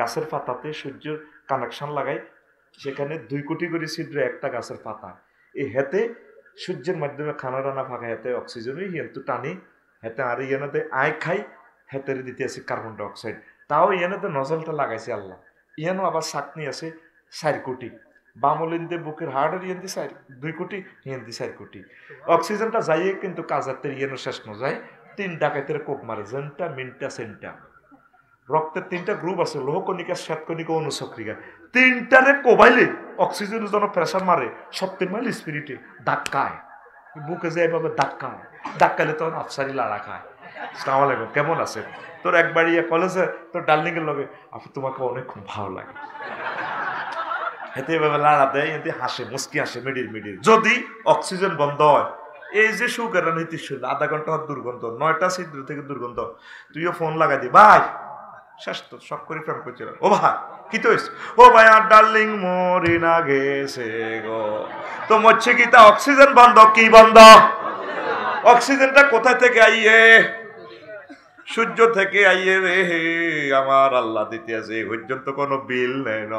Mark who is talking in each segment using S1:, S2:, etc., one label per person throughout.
S1: গাছের পাতাতে সূর্যের কানেকশন লাগাই সেখানে দুই কোটি করে ছিদ্র একটা গাছের পাতা এই হেতে সূর্যের মাধ্যমে খানা রানা ফাঁকা হেতে অক্সিজেনই হেতু টানি হেতে আর ইয়ানাতে আয় খাই হেতের দিতে আছে কার্বন ডাইঅক্সাইড তাও ইয়ানাতে নজলটা লাগাইছে আল্লাহ ইয়ানো আবার চাকনি আছে চার কোটি বামলিনতে বুকের হার্টের ইয়ান্তি চার দুই কোটি ইয়ান্তি চার কোটি অক্সিজেনটা যাইয়ে কিন্তু কাজাতের ইয়ানো শেষ নয় যায় তিন ডাকাতের কোপ মারে জেন্টা মিনটা সেন্টা রক্তের তিনটা গ্রুপ আছে লোহকণিকা শ্বেতকণিকা অনুসকরিকা তিনটারে কোবাইলে অক্সিজেন যেন প্রেশার মারে সত্যের মাইল স্পিরিটে ধাক্কায় বুকে যে এভাবে ধাক্কায় ধাক্কালে তখন আফসারি লাড়া খায় সালাম আলাইকুম কেমন আছে তোর একবার ইয়ে কলেজে তোর এর লগে আপু তোমাকে অনেক খুব ভালো লাগে হেতে এভাবে লাড়া দেয় এতে হাসে মুস্কি হাসে মিডির মিডির যদি অক্সিজেন বন্ধ হয় এই যে সুগার নীতির শরীর আধা ঘন্টা দুর্গন্ধ নয়টা সিদ্ধ থেকে দুর্গন্ধ তুইও ফোন লাগাই দি ভাই শেষ তো সব করে প্রেম করছিল ও ভা কি তো ও ভাই আর ডার্লিং মরি না গেছে গো তো মরছে কি তা অক্সিজেন বন্ধ কি বন্ধ অক্সিজেনটা কোথা থেকে আইয়ে সূর্য থেকে আইয়ে রে হে আমার আল্লাহ দিতে আছে এই পর্যন্ত কোনো বিল নেই ন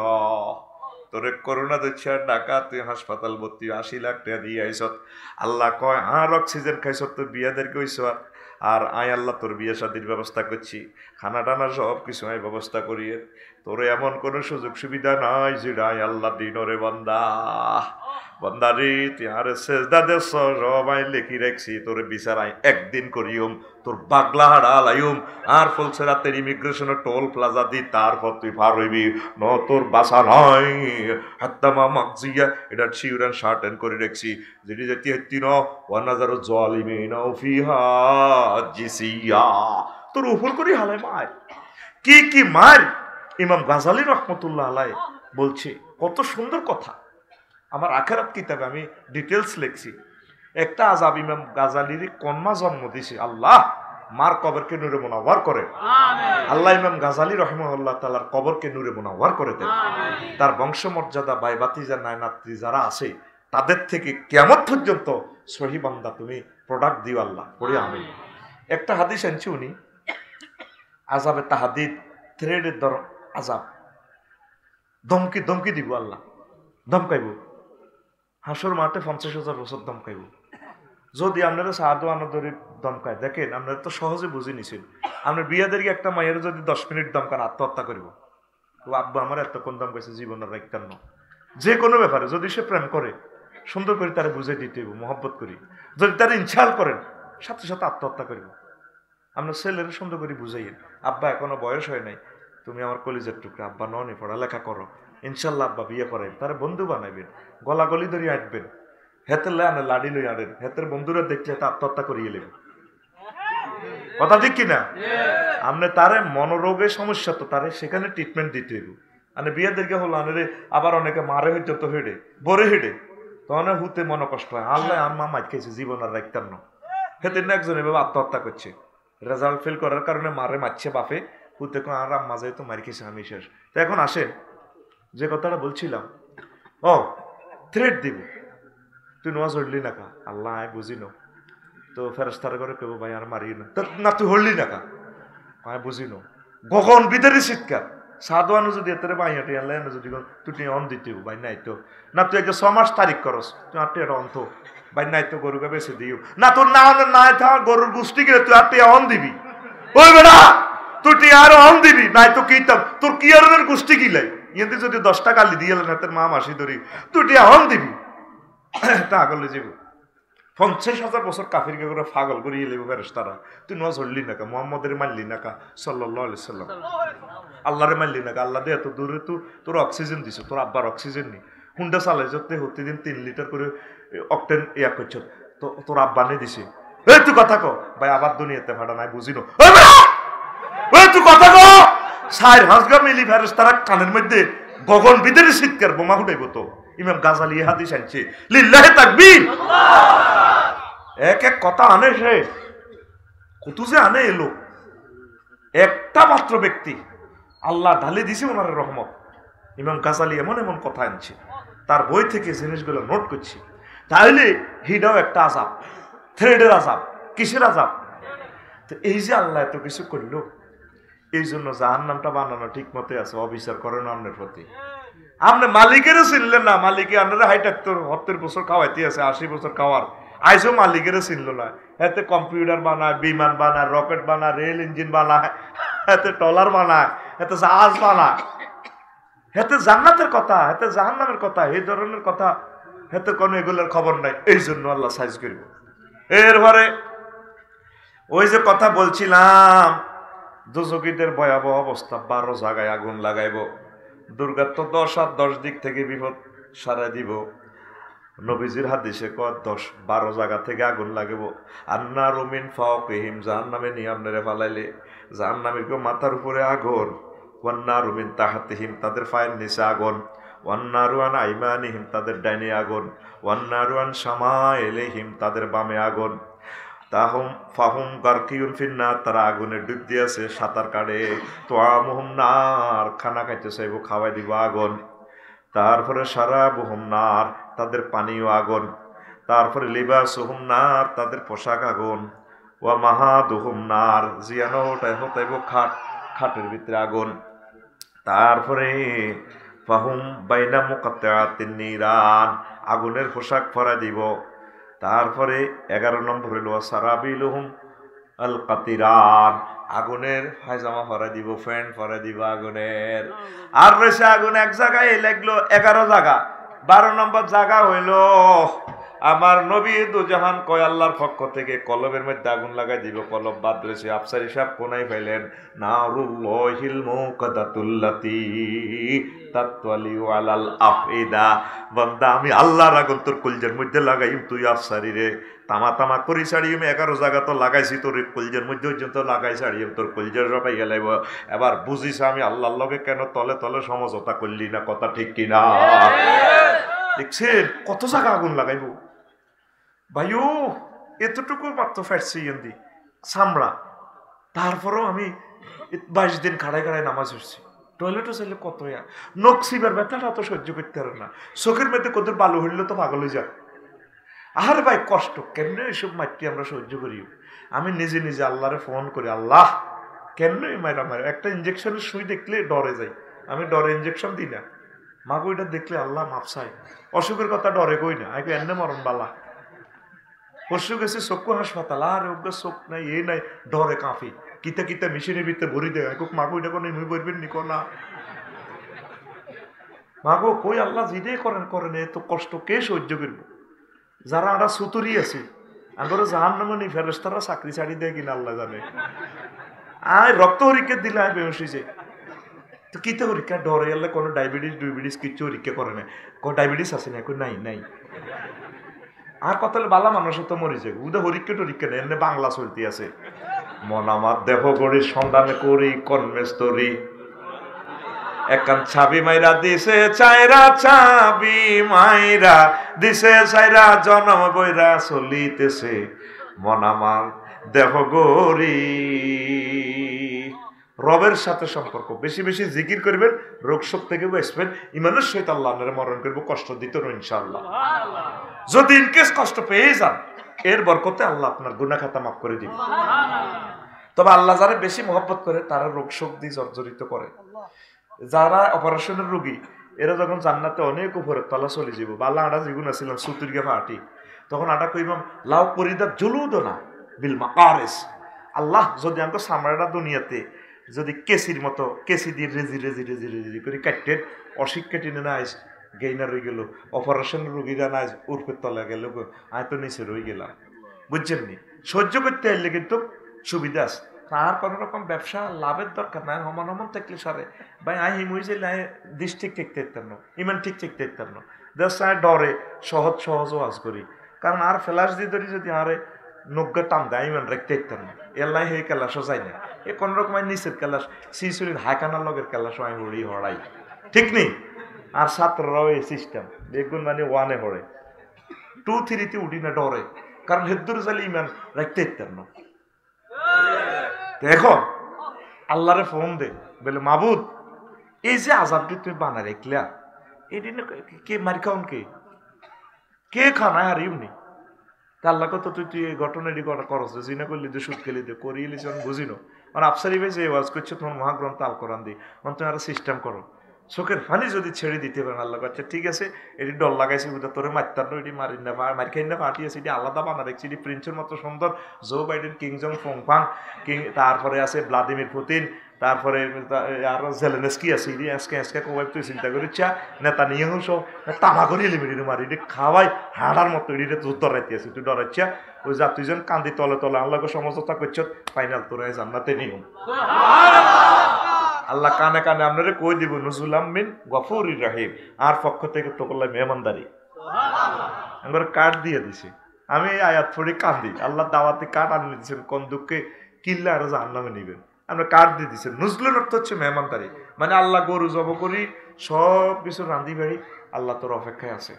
S1: তোরে করোনা দিচ্ছে আর ডাকা তুই হাসপাতাল ভর্তি আশি লাখ টাকা দিয়ে আইস আল্লাহ কয় আর অক্সিজেন খাইছ তো বিয়াদেরকে ওইস আর আর আয় আল্লাহ তোর বিয়ে শাদির ব্যবস্থা করছি খানা টানা সব কিছু আয় ব্যবস্থা করিয়ে তোর এমন কোনো সুযোগ সুবিধা নাই যেটা আয় আল্লাহ দিন রে বন্দা বন্দারি তিহারে সেজদা দেশ সবাই লেখি রেখছি তোর আই একদিন করিওম তোর বাগলা হাড়াল আইম আর ফলছে রাতের ইমিগ্রেশনের টোল প্লাজা দি তারপর তুই পার হইবি ন তোর বাসা নয় হাত্তামা মাকজিয়া এটা ছিউরান শার্ট এন করে রেখছি যেটি যেটি হত্তি ন ওয়ান হাজার জল ইমিন ফিহা জিসিয়া তোর উফুল করি হালে মার কি কি মার ইমাম গাজালি রহমতুল্লাহ আলাই বলছে কত সুন্দর কথা আমার আখেরাত কিতাবে আমি ডিটেলস লিখছি একটা আজাব ইমাম গাজালির কন্যা জন্ম দিছে আল্লাহ মার কবরকে নূরে মোনাওয়ার করে আল্লাহ ইমাম গাজালি রহমাল্লাহ তালার কবরকে নূরে মোনাওয়ার করে দেয় তার বংশমর্যাদা যা নায়নাত্রী যারা আছে তাদের থেকে কেমন পর্যন্ত সহিবান্দা তুমি প্রোডাক্ট দিও আল্লাহ পড়ে আমি একটা হাদিস আনছি উনি আজাবে তাহাদিদ থ্রেডের দর আজাব ধমকি ধমকি দিব আল্লাহ ধমকাইব হাঁসর মাঠে পঞ্চাশ হাজার বছর দমকাইব যদি আপনারা সাহাদু আনন্দরীর দমকায় দেখেন আপনারা তো সহজে বুঝে নিছেন আপনার বিয়াদের একটা মায়ের যদি দশ মিনিট দমকান আত্মহত্যা করব তো আব্বা আমার কোন দম গেছে জীবনের রাখান্ন যে কোনো ব্যাপারে যদি সে প্রেম করে সুন্দর করে তারা বুঝে দিতে মহব্বত করি যদি তারা ইনশাল করেন সাথে সাথে আত্মহত্যা করিব আপনার ছেলের সুন্দর করে বুঝাইয়েন আব্বা এখনো বয়স হয় নাই তুমি আমার কলিজের টুকরা আব্বা ননে পড়ালেখা করো ইনশাল্লাহ আব্বা বিয়ে করেন তার বন্ধু বানাইবেন গলাগলি ধরে আঁটবেন হেতের লাইনে লাডি লই আনেন হেতের বন্ধুরা দেখলে তা আত্মহত্যা করিয়ে নেবে কথা ঠিক কিনা আপনি তারে মনোরোগের সমস্যা তো তারে সেখানে ট্রিটমেন্ট দিতে হইব মানে বিয়ের হলো আনরে আবার অনেকে মারে হইতে তো হেডে বরে হেডে তখন হুতে মন কষ্ট হয় আল্লাহ আর মা মাইট খেয়েছে জীবন আর রাখতাম না হেতের না একজন এভাবে আত্মহত্যা করছে রেজাল্ট ফেল করার কারণে মারে মারছে বাপে হুতে আর আম্মা যাই তো মারি খেয়েছে আমি শেষ তো এখন আসেন যে কথাটা বলছিলাম ও থ্রেড দিব তুই নোয়া হরলি নাকা আল্লাহ আয় বুঝি নো তো ফেরস্তার করে কেবো ভাই আর মারি না না তুই হরলি নাকা কা আয় বুঝি নো গগন বিদারি শীতকাল সাধুয়ানো যদি এতে ভাই হাঁটি আনলে যদি তুই অন দিতে বাই নাই তো না তুই একটা ছমাস তারিখ করস তুই আটে অন্ত বাই নাই তো গরুকে বেছে দিও না তোর না নাই থা গরুর গোষ্ঠী গেলে তুই আটে অন দিবি ওই বেড়া তুই আর অন দিবি নাই তো কি তোর কি আর গোষ্ঠী গিলাই ইয়েতে যদি দশটা গালি দিয়ে হাতের মা মাসি ধরি তুই আহম দিবি পাগল যাবি পঞ্চাশ হাজার বছর কাফির করে পাগল করে ফেরস তারা তুই নজ হরলি নাকা মোহাম্মদের মারলি নাকা সাল্লি সাল্লাম আল্লাহরে মারলি নাকা আল্লাহ দে এত দূরে তো তোর অক্সিজেন দিছ তোর আব্বার অক্সিজেন নেই হুন্ডা চালাই যতে দিন তিন লিটার করে অকটেন ইয়া করছ তো তোর আব্বা নেই দিছে এই তুই কথা কো ভাই আবার দুনিয়াতে ভাড়া নাই বুঝিনো তুই কথা কো সাহের হাঁসগা মিলি ফেরেস তারা কানের মধ্যে গগন বিদের শীতকার বোমা উঠাইব তো ইমাম গাজালি হাদিস আনছে লিল্লাহে তাকবি এক এক কথা আনে সে কত যে আনে এলো একটা মাত্র ব্যক্তি আল্লাহ ঢালে দিছে ওনার রহমত ইমাম গাজালি এমন এমন কথা আনছে তার বই থেকে জিনিসগুলো নোট করছি তাহলে হিডাও একটা আজাব থ্রেডের আজাব কিসের আজাব তো এই যে আল্লাহ এত কিছু করলো এই জন্য জাহান্নামটা নামটা বানানো ঠিক মতে আছে অবিচার করেন আপনার প্রতি আপনি মালিকেরও চিনলেন না মালিকে আপনারা হাইটাত্তর সত্তর বছর খাওয়াইতে আছে আশি বছর খাওয়ার আইসো মালিকেরও চিনল না এতে কম্পিউটার বানায় বিমান বানায় রকেট বানায় রেল ইঞ্জিন বানায় এতে টলার বানায় এতে জাহাজ বানায় হেতে জান্নাতের কথা হেতে জাহান্নামের কথা এই ধরনের কথা হেতে কোনো এগুলোর খবর নাই এই জন্য আল্লাহ সাইজ করব এরপরে ওই যে কথা বলছিলাম দুজকিদের ভয়াবহ অবস্থা বারো জায়গায় আগুন লাগাইব দুর্গার তো দশ আর দশ দিক থেকে বিপদ সারা দিব নবীজির হাদিসে কয় দশ বারো জায়গা থেকে আগুন লাগিব আন্না রুমিন ফাও কেহিম জাহান নামে নিয়াম নেড়ে ফালাইলে জাহান নামের কেউ মাথার উপরে আগুন ওয়ান্না রুমিন হিম তাদের পায়ের নিচে আগুন ওয়ান্না রুয়ান আইমানিহিম তাদের ডাইনে আগুন ওয়ান্না রুয়ান সামা এলেহিম তাদের বামে আগুন তাহম ফাহুম গার্কিউল ফিন্নার তারা আগুনে ডুব দিয়েছে সাঁতার কাটে তো আমহম নার খানা খাইতে চাইব খাওয়াই দিব আগুন তারপরে সারা বহুম নার তাদের পানীয় আগুন তারপরে লিবাস হুম নার তাদের পোশাক আগুন ওয়া মাহা দুহুম নার জিয়ানো ওটাই হতাইব খাট খাটের ভিতরে আগুন তারপরে ফাহুম বাইনা মোকাত্তে রান আগুনের পোশাক ফরাই দিব তারপরে এগারো নম্বর হইল সারাবিল আল কাতিরান আগুনের হাইজামা ফরা দিব ফ্যান ফরা দিব আগুনের আর রয়েছে আগুন এক জায়গায় লাগলো এগারো জায়গা বারো নম্বর জায়গা হইল আমার নবী দুজাহান কয় আল্লাহর পক্ষ থেকে কলবের মধ্যে আগুন লাগাই দিব কলব বাদ রয়েছে আফসারি সাহেব কোনায় ফেলেন না রুল্লাহিল মুকাদাতুল্লাতি তাত্তালি আলাল আফিদা বান্দা আমি আল্লাহর আগুন তোর কুলজের মধ্যে লাগাই তুই আফসারি রে তামা তামা করি আমি এগারো জায়গা তো লাগাইছি তোর কুলজের মধ্যে পর্যন্ত লাগাই ছাড়িম তোর কলজের সবাই গেলাইব এবার বুঝিস আমি আল্লাহর লগে কেন তলে তলে সমঝোতা করলি না কথা ঠিক কিনা হ্যাঁ। দেখছেন কত জায়গা আগুন লাগাইবো ভাইও এতটুকু মাত্র ফ্যাটছি ইন্দি সামড়া তারপরেও আমি বাইশ দিন খাড়ায় খাড়ায় নামাজ হচ্ছি টয়লেটও চাইলে কত ইয়া নকশিবার ব্যথাটা তো সহ্য করতে পারে না চোখের মধ্যে কত বালু হইলে তো পাগল হয়ে যায় আর ভাই কষ্ট কেন এইসব মাইটি আমরা সহ্য করি আমি নিজে নিজে আল্লাহরে ফোন করি আল্লাহ কেমনে মায়েরা মায়ের একটা ইঞ্জেকশনের সুই দেখলে ডরে যাই আমি ডরে ইঞ্জেকশন দিই না মাগো এটা দেখলে আল্লাহ মাপসাই অসুখের কথা ডরে কই না আগে এনে মরণ বালা পরশু গেছে চক্ষু হাসপাতাল আর ওগ্য চোখ নাই এ নাই ডরে কাঁপি কিতা কিতা মেশিনে ভিতরে ভরি দেয় একক মাগো এটা কোনো মুই বলবেন নি না মাগো কই আল্লাহ জিদে করেন করেন এত কষ্ট কে সহ্য করব যারা আরা সুতুরি আছে আঙ্গরে জাহান নামানি ফেরস্তারা চাকরি ছাড়ি দেয় কিনা আল্লাহ জানে আয় রক্ত হরিকে দিলে আয় যে তো কিতে হরিকা ডরে আল্লাহ কোনো ডায়াবেটিস ডুবেটিস কিচ্ছু হরিকা করে না কোনো ডায়াবেটিস আছে না এখন নাই নাই আর কতলে বালা মানুষ তো মরিছে উদা হরিকে টরিকে নেই এমনি বাংলা চলতে আছে মন আমার দেহ গড়ি সন্ধানে করি কর্মেস্তরি একখান ছাবি মাইরা দিছে চাইরা ছাবি মাইরা দিছে চাইরা জনম বৈরা চলিতেছে মন আমার দেহ গড়ি রবের সাথে সম্পর্ক বেশি বেশি জিকির করবেন রোগ শোক থেকে বেসবেন ইমানের সহিত আল্লাহ আপনারা মরণ করবো কষ্ট দিত ইনশাআল্লাহ যদি ইনকেস কষ্ট পেয়ে যান এর বরকতে আল্লাহ আপনার গুনা খাতা মাফ করে দিব তবে আল্লাহ যারা বেশি মহব্বত করে তারা রোগ শোক দিয়ে জর্জরিত করে যারা অপারেশনের রুগী এরা যখন জান্নাতে অনেক উপরে তলা চলে যাব আল্লাহ আটা যেগুন আসছিলাম সুতুরিয়া ফাটি তখন আটা কইবাম লাউ পরিদা জলুদ না বিল এস আল্লাহ যদি আমাকে সামরাটা দুনিয়াতে যদি কেসির মতো কেসি দিয়ে রেজি রেজি রেজি রেজি করে কাটতেন অশিক্ষা টেনে না আস গেইনা রয়ে গেল অপারেশন রুগীরা না আস উর্ফের তলা গেল আয় তো নিচে রয়ে গেলাম বুঝছেন নি সহ্য করতে এলে কিন্তু সুবিধা আছে তার কোনো রকম ব্যবসা লাভের দরকার নাই হমন হমন থাকলে সারে ভাই আই হিমুই আয় লাই দিস ঠিক ঠিক তেতার ন ইমান ঠিক ঠিক তেতার ন দেশ ডরে সহজ সহজ ওয়াজ করি কারণ আর ফ্ল্যাশ দিয়ে ধরি যদি আরে নজ্ঞা টান দেয় ইমান রেখতে তেতার না এলাই হে কেলাসও যায় না এ কোন রকমের নিচের কেলাস সিসুরির হাইকানার লগের কেলাসও আমি হড়ি হড়াই ঠিক নেই আর ছাত্ররাও এই সিস্টেম দেখুন মানে ওয়ানে হড়ে টু থ্রিতে উঠি না ডরে কারণ হেদুর জালি ইমান রাখতে ইত্যার না দেখো আল্লাহরে ফোন দে বলে মাবুদ এই যে আজাবটি তুমি বানা রেখলা এটি কে মারি খাওন কে কে খানায় হারিউনি তা আল্লাহ কত তুই তুই এই ঘটনাটি করস জিনা করলি তুই সুদ খেলি দে করিয়ে লিস বুঝিনো আর মানে আফসারি ভাই যে ওয়াজ করছে তোমার মহাগ্রন্থ আল কোরআন দি অন মানে তুমি আরো সিস্টেম করো চোখের ফানি যদি ছেড়ে দিতে পারেন আল্লাহ আচ্ছা ঠিক আছে এটি ডল লাগাইছি বুঝা তোরে মারতার না এটি মারি না মার খাই না পাটি আছে এটি আলাদা বানা রেখছি এটি প্রিন্সের মতো সুন্দর জো বাইডেন ফং ফাং কিং তারপরে আছে ভ্লাদিমির পুতিন তারপরে আর জেলেনেস কি আছে ইডি এসকে আজকে কবাই তুই চিন্তা করিচ্ছা নেতা নিয়ে হস তামা করি লিমিট মার ইডি খাওয়াই হাড়ার মতো ইডিতে তুই ডরাইতে আছি তুই ডরাইছা ওই যা তুইজন কান্দি তলে তলে আল্লাহকে সমঝোতা করছ ফাইনাল এই জান্নাতে নিয়ম আল্লাহ কানে কানে আপনারা কই দিব নজুল আমিন গফুর রাহিম আর পক্ষ থেকে তো করলাই মেহমানদারি আমার কাঠ দিয়ে দিছি আমি আয়াত ফড়ি কান্দি আল্লাহ দাওয়াতে কাঠ আনিয়ে দিচ্ছেন কোন দুঃখে কিল্লা আর জাহান্নামে নিবেন আমরা কার দিয়ে দিচ্ছি নজলুল অর্থ হচ্ছে মেহমানদারি মানে আল্লাহ গরু জব করি সব কিছু রান্ধি বাড়ি আল্লাহ তোর অপেক্ষায় আছে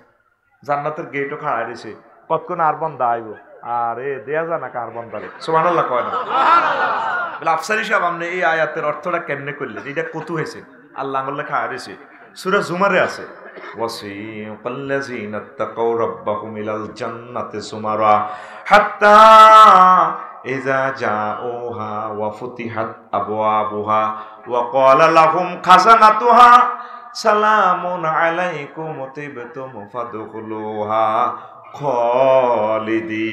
S1: জান্নাতের গেটও খাড়াই দিছে কতক্ষণ আর বন্ধা আইব আরে দেয়া যা না কার বন্ধারে সোমান আল্লাহ কয় না আফসারি সাহেব আপনি এই আয়াতের অর্থটা কেমনে করলেন এটা কতু হয়েছে আল্লাহ আল্লাহ খাড়াই দিছে সুরা জুমারে আছে وسيق الذين اتقوا ربهم إلى الجنة زمرا حتى এজা যা ওহা ওয়াফতিহাত আবুয়া বুহা ওয়াকলা লাহুম খাজানা তুহা সালামুন আলাইকুম তিবতুম ফাদখুলুহা খালিদি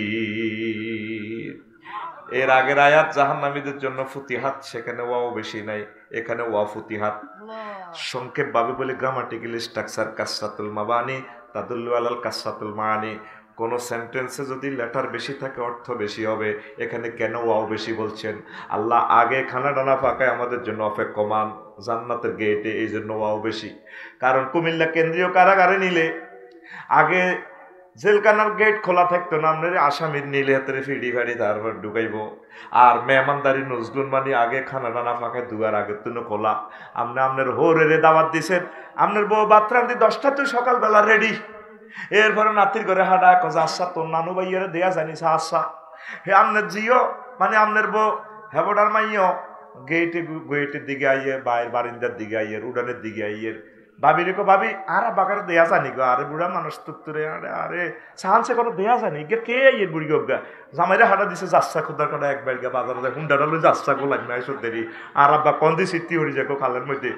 S1: এর আগের আয়াত জাহান্নামীদের জন্য ফতিহাত সেখানে ওয়াও বেশি নাই এখানে ওয়া ফুতিহাত সংক্ষেপভাবে বলে গ্রামাটিক্যাল স্ট্রাকচার কাসাতুল মাবানি তাদুল্লু আলাল কাসাতুল মানি কোনো সেন্টেন্সে যদি লেটার বেশি থাকে অর্থ বেশি হবে এখানে কেন ওয়াও বেশি বলছেন আল্লাহ আগে খানা ডানা ফাঁকায় আমাদের জন্য অপেক্ষমান জান্নাতের গেটে এই জন্য ওয়াও বেশি কারণ কুমিল্লা কেন্দ্রীয় কারাগারে নিলে আগে জেলখানার গেট খোলা থাকতো না আপনার আসামির নীলে হাতে ফিডি ফাড়ি তারপর ঢুকাইব আর মেহমানদারি নজরুল মানি আগে খানা ডানা ফাঁকায় দুয়ার আগের জন্য খোলা আপনি আপনার হোরে দাওয়াত দিছেন আপনার বউ দিয়ে দশটা তো সকালবেলা রেডি এরপরে নাতির ঘরে হাডা কজ আসা আচ্ছা, তোর নানু ভাইয়ের দেয়া জানিস আসা আচ্ছা। হে আমনের জিও মানে আমনের বউ হেবডার মাইও গেটে গেটের দিকে আইয়ে বাইর বারিন্দার দিকে আইয়ের উডানের দিকে আইয়ের ভাবি রেখো ভাবি আর বাগারে দেয়া জানি গো আরে বুড়া মানুষ তুকতুরে আরে আরে সাহানসে কোনো দেয়া জানি গে কে ইয়ে বুড়ি গা জামাইরে হাঁটা দিছে যাচ্ছা খুদার কোনো এক বেলগা বাজারে হুন্ডাটা লোক যাচ্ছা গো লাগবে এসব দেরি আর আব্বা কন্দি সিটি হরি যাকো খালের মধ্যে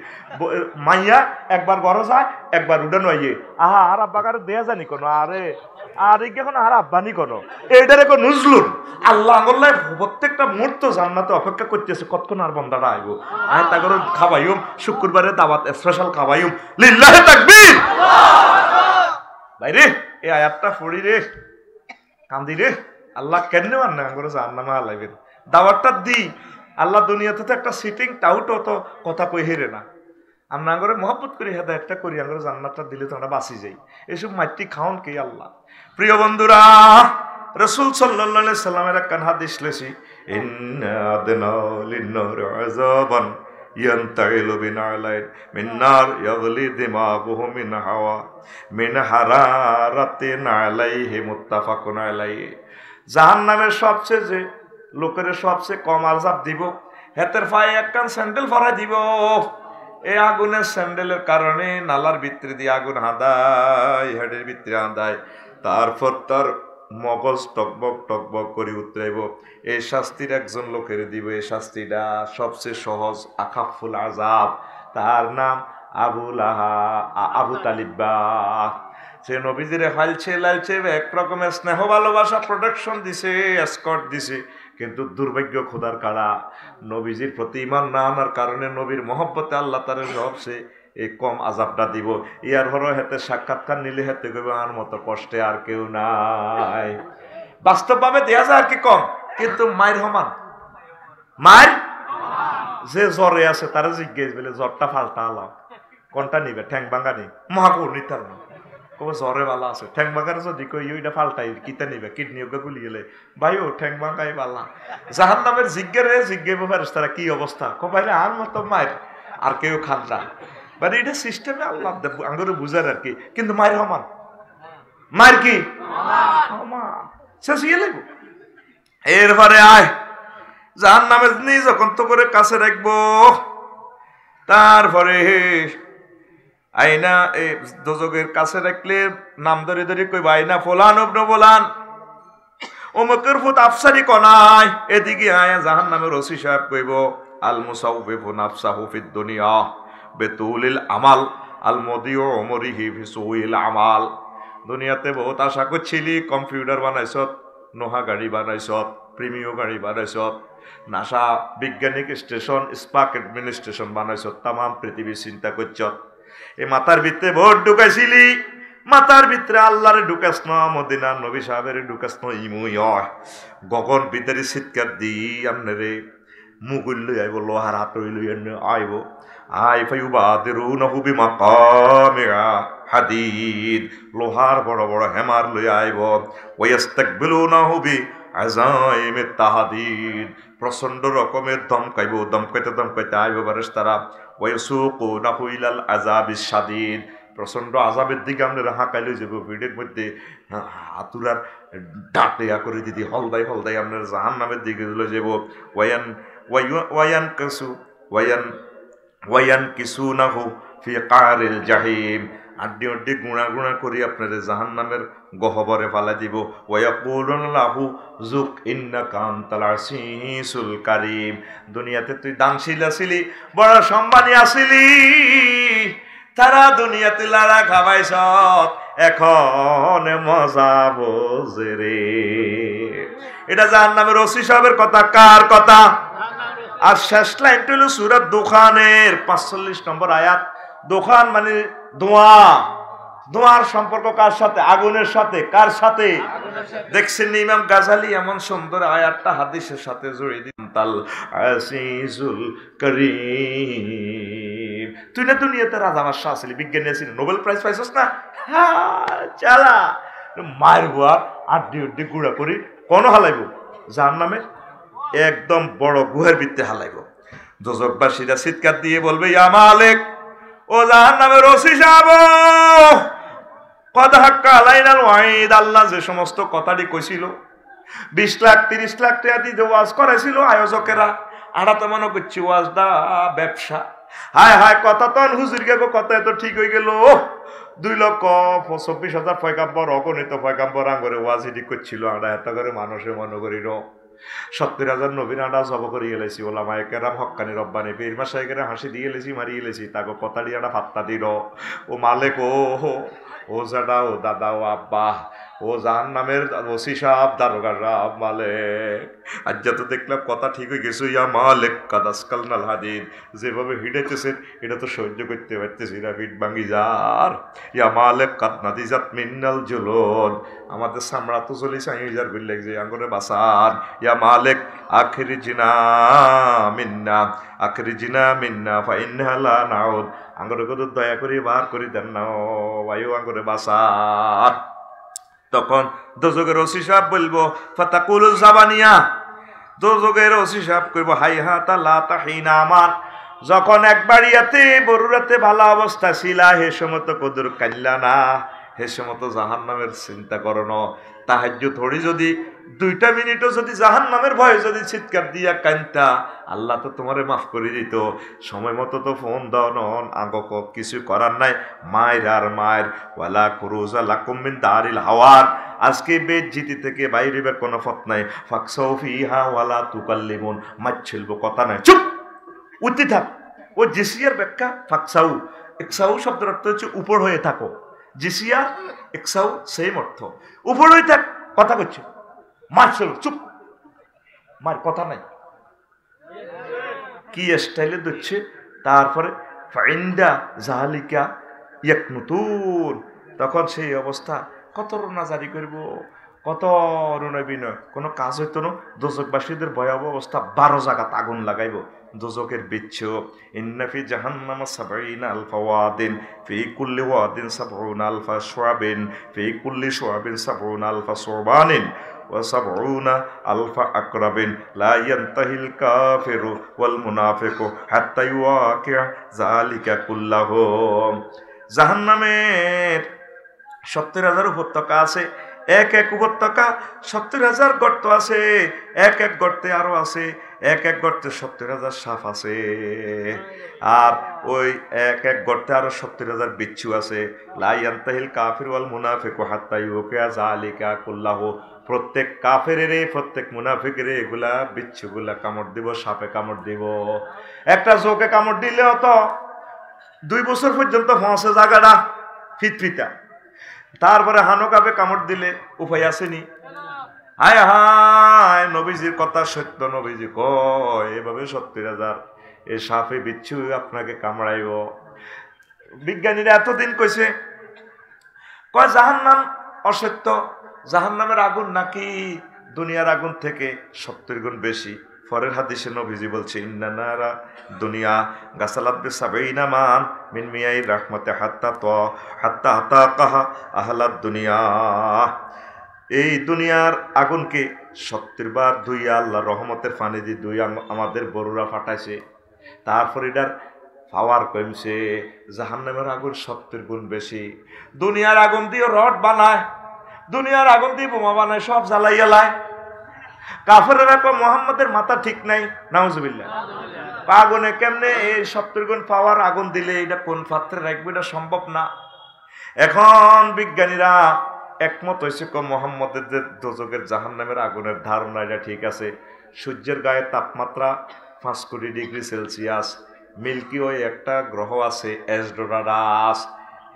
S1: মাইয়া একবার গরো যায় একবার উডানো আইয়ে আহা আর কারো দেয়া জানি কোনো আরে আর কোনো আর নি কোনো এইটার এখন নুজলুন আল্লাহ আঙ্গল্লায় প্রত্যেকটা মুহূর্ত জান্নাতে অপেক্ষা করতেছে কতক্ষণ আর বন্ধাটা আইব আর তাগর খাবাইম শুক্রবারে দাবাত স্পেশাল খাবাইম লিল্লাহে তাকবীর ভাইরে এই আয়াতটা পড়ি রে কান্দি রে আল্লাহ কেন আর না করে আর নামা আল্লাহবেন দাওয়াতটা দি আল্লাহ দুনিয়াতে তো একটা সিটিং টাউটও তো কথা কই হেরে না আমরা আঙ্গরে মহব্বত করি হেদায়তটা করি আঙ্গরে জান্নাতটা দিলে তো আমরা বাঁচি যাই এসব মাটি খাওন কি আল্লাহ প্রিয় বন্ধুরা রসুল সাল্লাহ সাল্লামের একখান হাদিস লেছি ইন্না আদনাউ লিন্নার আযাবান ينتعل بنعلين من نار يغلي دماغه من هوا من حرارة عليه متفق عليه জাহান্নামের সবচেয়ে যে লোকের সবচেয়ে কম আলজাব দিব হেতের পায়ে একখান স্যান্ডেল ফরাই দিব এই আগুনের স্যান্ডেলের কারণে নালার ভিতরে দিয়ে আগুন হাঁদায় হেডের ভিতরে হাঁদায় তারপর তার মগজ টকবক টকবক করে উতরাইব এই শাস্তির একজন লোকের দিব এই শাস্তিটা সবচেয়ে সহজ আখাফুল আজাব তার নাম আবুল আহা আবু তালিব্বা সে নবীজিরে হালছে লালছে এক রকমের স্নেহ ভালোবাসা প্রোটেকশন দিছে স্কট দিছে কিন্তু দুর্ভাগ্য খোদার কাড়া নবীজির প্রতি ইমান না আনার কারণে নবীর মহব্বতে আল্লাহ তারের সবচেয়ে এই কম আজাবটা দিব ইয়ার হরো হেতে সাক্ষাৎকার নিলে হেতে কইব আমার মতো কষ্টে আর কেউ নাই বাস্তবভাবে দেয়া যায় আর কি কম কিন্তু মায়ের সমান মায়ের যে জ্বরে আছে তারা জিজ্ঞেস বলে জ্বরটা ফালতা আলাম কোনটা নিবে ঠ্যাং নি মহাকুর নিতাম না জ্বরে বালা আছে ঠ্যাং ভাঙার যদি কই ওইটা ফালটাই কিতা নিবে কিডনি ওকে গুলি গেলে ভাই ও ঠ্যাং ভাঙাই বালা জাহান নামের জিজ্ঞে রে জিজ্ঞে ব্যাপার তারা কি অবস্থা কো ভাই আর মতো মায়ের আর কেউ খান না মানে এটা সিস্টেমে আল্লাহ দেখো আঙ্গরে বুঝার আর কি কিন্তু মায়ের হমান মায়ের কি শেষ গিয়ে লাগবো এরপরে আয় যার নামে নি যখন তো করে কাছে রাখবো তারপরে আইনা এ দোজকের কাছে রাখলে নাম ধরে ধরে কইব আইনা ফোলান অব্ন ফোলান অমুকের ফুত আফসারি কনায় এদিকে আয় জাহান নামের ওসি সাহেব কইব আল মুসাউফিফু নাফসাহু ফিদ দুনিয়া বেতুলিল আমাল আল মোদি ও অমরিহি আমাল দুনিয়াতে বহুত আশা করছিলি কম্পিউটার বানাইছ নোহা গাড়ি বানাইছ প্রিমিয় গাড়ি বানাইছ নাসা বিজ্ঞানিক স্টেশন স্পাক অ্যাডমিনিস্ট্রেশন বানাইছ তাম পৃথিবী চিন্তা করছ এই মাথার ভিতরে ভোট ঢুকাইছিলি মাথার ভিতরে আল্লাহর ঢুকাস ন মদিনা নবী সাহেবের ঢুকাস ন ইমুই গগন ভিতরে চিৎকার দিই আমনে রে মুখ লই আইব লোহার হাত লই আইব লোহার বড় বড় হেমার লই আইব ওয়াস্তাক না হুবি আজাইমে তাহাদিদ প্রচণ্ড রকমের দমকাইব দমকাইতে দমকাইতে আইব বারেস তারা ওয়াসুকু না হুইলাল আজাবি সাদিদ প্রচণ্ড আজাবের দিকে আমরা হাঁকাই লই যাব ভিড়ের মধ্যে আতুরার ডাটে করে দিদি হলদাই হলদাই আপনার জাহান নামের দিকে লই যাব ওয়ান ওয়াইয়ান কাসু ওয়াইয়ান ওয়ান কিছু না হো ফি জাহিম আড্ডি অড্ডি গুঁড়া গুঁড়া করি আপনার জাহান নামের গহবরে ফালা দিব লাহু জুক ইন্না কান সিসুল কারিম দুনিয়াতে তুই দানশীল আসিলি বড় সম্মানী আসিলি তারা দুনিয়াতে লাড়া খাবাইছ এখন মজা বোঝে রে এটা জাহান নামের ওসি সাহেবের কথা কার কথা আর শেষ লাইনটা হলো সুরাত দোকানের পাঁচচল্লিশ নম্বর আয়াত দোকান মানে দোয়া দোয়ার সম্পর্ক কার সাথে আগুনের সাথে কার সাথে দেখছেন ইমাম গাজালি এমন সুন্দর আয়াতটা হাদিসের সাথে জড়িয়ে দিন তাল আসিজুল করিম তুই না দুনিয়াতে রাজা বাদশাহ আসলি বিজ্ঞানী আসলি নোবেল প্রাইজ পাইছিস না হ্যাঁ চালা মায়ের আর আড্ডি উড্ডি গুড়া করি কোনো হালাইব যার নামে একদম বড় গুহের ভিত্তে হালাইব দোজকবাসীরা চিৎকার দিয়ে বলবে ইয়ামালেক ও জাহান নামের রসি সাহাব কথা হাক্কা আলাইনাল ওয়াইদ আল্লাহ যে সমস্ত কথাটি কইছিল বিশ লাখ তিরিশ লাখ টাকা দিয়ে ওয়াজ করেছিল আয়োজকেরা আড়া তো মনে করছি ওয়াজ দা ব্যবসা হায় হায় কথা তো হুজুর গেব কথা এত ঠিক হয়ে গেল দুই লক্ষ চব্বিশ হাজার ফয়কাম্বর অগণিত ফয়কাম্বর আঙ্গরে ওয়াজ হিডি করছিল আড়া এত করে মানুষের মনে রক সত্তর হাজার নবীনাডা জব করে এলেছি ওলামায় কেরাম হকানি রব্বানি পীর মাসায় কেরাম হাসি দিয়ে এলেছি মারি এলেছি তাকে পতাড়িয়াটা ফাত্তা দিল ও মালেক ও ও জাডা ও দাদা ও আব্বা ও জান নামের ওসি সাহ দারোগার রাব মালেক আর তো দেখলাম কথা ঠিক হয়ে গেছে ইয়া মালেক কাদাসকাল নাল হাদিদ যেভাবে হিডেতেছেন এটা তো সহ্য করতে পারতেছি না ভিট ভাঙি যার ইয়া মালেক কাত নাদিজাত মিন্নাল জুলন আমাদের সামরা তো চলি আমি যার বিল লাগছে আঙ্গরে বাসান ইয়া মালেক আখেরি জিনা মিন্না আখেরি জিনা মিন্না ফাইনহালা নাউদ আঙ্গরে কত দয়া করে বার করে দেন না বায়ু আঙ্গরে বাসান তখন দোজগের ওসি সাহেব বলবো ফাতাকুল জাবানিয়া দোজগের ওসি সাহেব কইব হাই হা তালা তাহিনা আমার যখন একবার ইয়াতে বরুরাতে ভালো অবস্থা ছিল হে সমত কদুর কাল্লা না হে সমত জাহান্নামের চিন্তা করো তাহাজ্য থড়ি যদি দুইটা মিনিটও যদি জাহান নামের ভয়ে যদি চিৎকার দিয়া কান্তা আল্লাহ তো তোমারে মাফ করে দিত সময় মতো তো ফোন দাও নন আগ কিছু করার নাই মায়ের আর মায়ের ওয়ালা কুরুজ আল্লাহ কুমিন দারিল হাওয়ার আজকে বেদ জিতি থেকে বাইরে বের কোনো ফত নাই ফাকসৌফি হা ওয়ালা মাছ ছিলব কথা নাই চুপ উঠতে থাক ও জিসিয়ার ব্যাখ্যা ফাকসাউ একসাউ শব্দের অর্থ হচ্ছে উপর হয়ে থাকো জিসিয়া একসাউ সেম অর্থ উপর হয়ে থাক কথা করছে মারছিল চুপ মার কথা নাই কি স্টাইলে দিচ্ছে তারপরে ফাইন্দা জাহালিকা এক নতুন তখন সেই অবস্থা কত রোনা জারি করব কত রুণবিনয় কোনো কাজ হইতো না দোজকবাসীদের ভয়াবহ অবস্থা বারো জায়গাত আগুন লাগাইব দোজকের বিচ্ছ ইন্নাফি নামা সাবাইন আলফা ওয়াদিন ফি কুল্লি ওয়াদিন সাবউন আলফা সোয়াবিন ফি কুল্লি সোয়াবিন সাবউন আলফা সোয়াবানিন وسبعون ألف أقرب لا ينتهي الكافر والمنافق حتى يواقع ذلك كله জাহান্নামের সত্তর হাজার উপত্যকা আছে এক এক উপত্যকা সত্তর হাজার গর্ত আছে এক এক গর্তে আরো আছে এক এক গর্তে সত্তর হাজার সাফ আছে আর ওই এক এক গর্তে আরো সত্তর হাজার বিচ্ছু আছে লাইয়ান্তাহিল কাফির ওয়াল মুনাফিক হাত্তাই ওকে আজ আলিকা কুল্লাহ প্রত্যেক কাফের রে প্রত্যেক রে এগুলা বিচ্ছুগুলা কামড় দিব সাপে কামড় দিব একটা চোখে কামড় দিলে তো দুই বছর পর্যন্ত ফাঁসে জায়গাটা ফিতফিতা তারপরে কাপে কামড় দিলে উপায় আসেনি হায় হায় নবীজির কথা সত্য নবীজি কয় এভাবে সত্তর হাজার এ সাপে বিচ্ছু আপনাকে কামড়াইব বিজ্ঞানীরা এতদিন কইছে কয় জাহান নাম অসত্য জাহান্নামের আগুন নাকি দুনিয়ার আগুন থেকে সত্তর গুণ বেশি পরের হাদিসে নভিজি বলছে ইন্নানারা দুনিয়া গাছালাব্বে সাবেইনা মান মিন মিয়াই রাহমাতে হাত্তা ত হাত্তা হাতা কাহা আহলাদ দুনিয়া এই দুনিয়ার আগুনকে সত্তর বার ধুইয়া আল্লাহ রহমতের ফানে দিয়ে দুই আমাদের বড়ুরা ফাটাইছে তারপর এটার পাওয়ার কমছে জাহান্নামের আগুন সত্তর গুণ বেশি দুনিয়ার আগুন দিয়ে রড বানায় দুনিয়ার আগুন দিয়ে বোমা বানায় সব জ্বালাইয়া লায় কাফেরেরা কো মোহাম্মদের মাথা ঠিক নাই নাউজবিল্লা আগুনে কেমনে এই সপ্তর্গুণ পাওয়ার আগুন দিলে এটা কোন পাত্রে রাখবে এটা সম্ভব না এখন বিজ্ঞানীরা একমত হয়েছে কো মোহাম্মদের যে দোজকের জাহান নামের আগুনের ধারণা এটা ঠিক আছে সূর্যের গায়ে তাপমাত্রা পাঁচ কোটি ডিগ্রি সেলসিয়াস মিল্কি ওয়ে একটা গ্রহ আছে অ্যাজডোরাস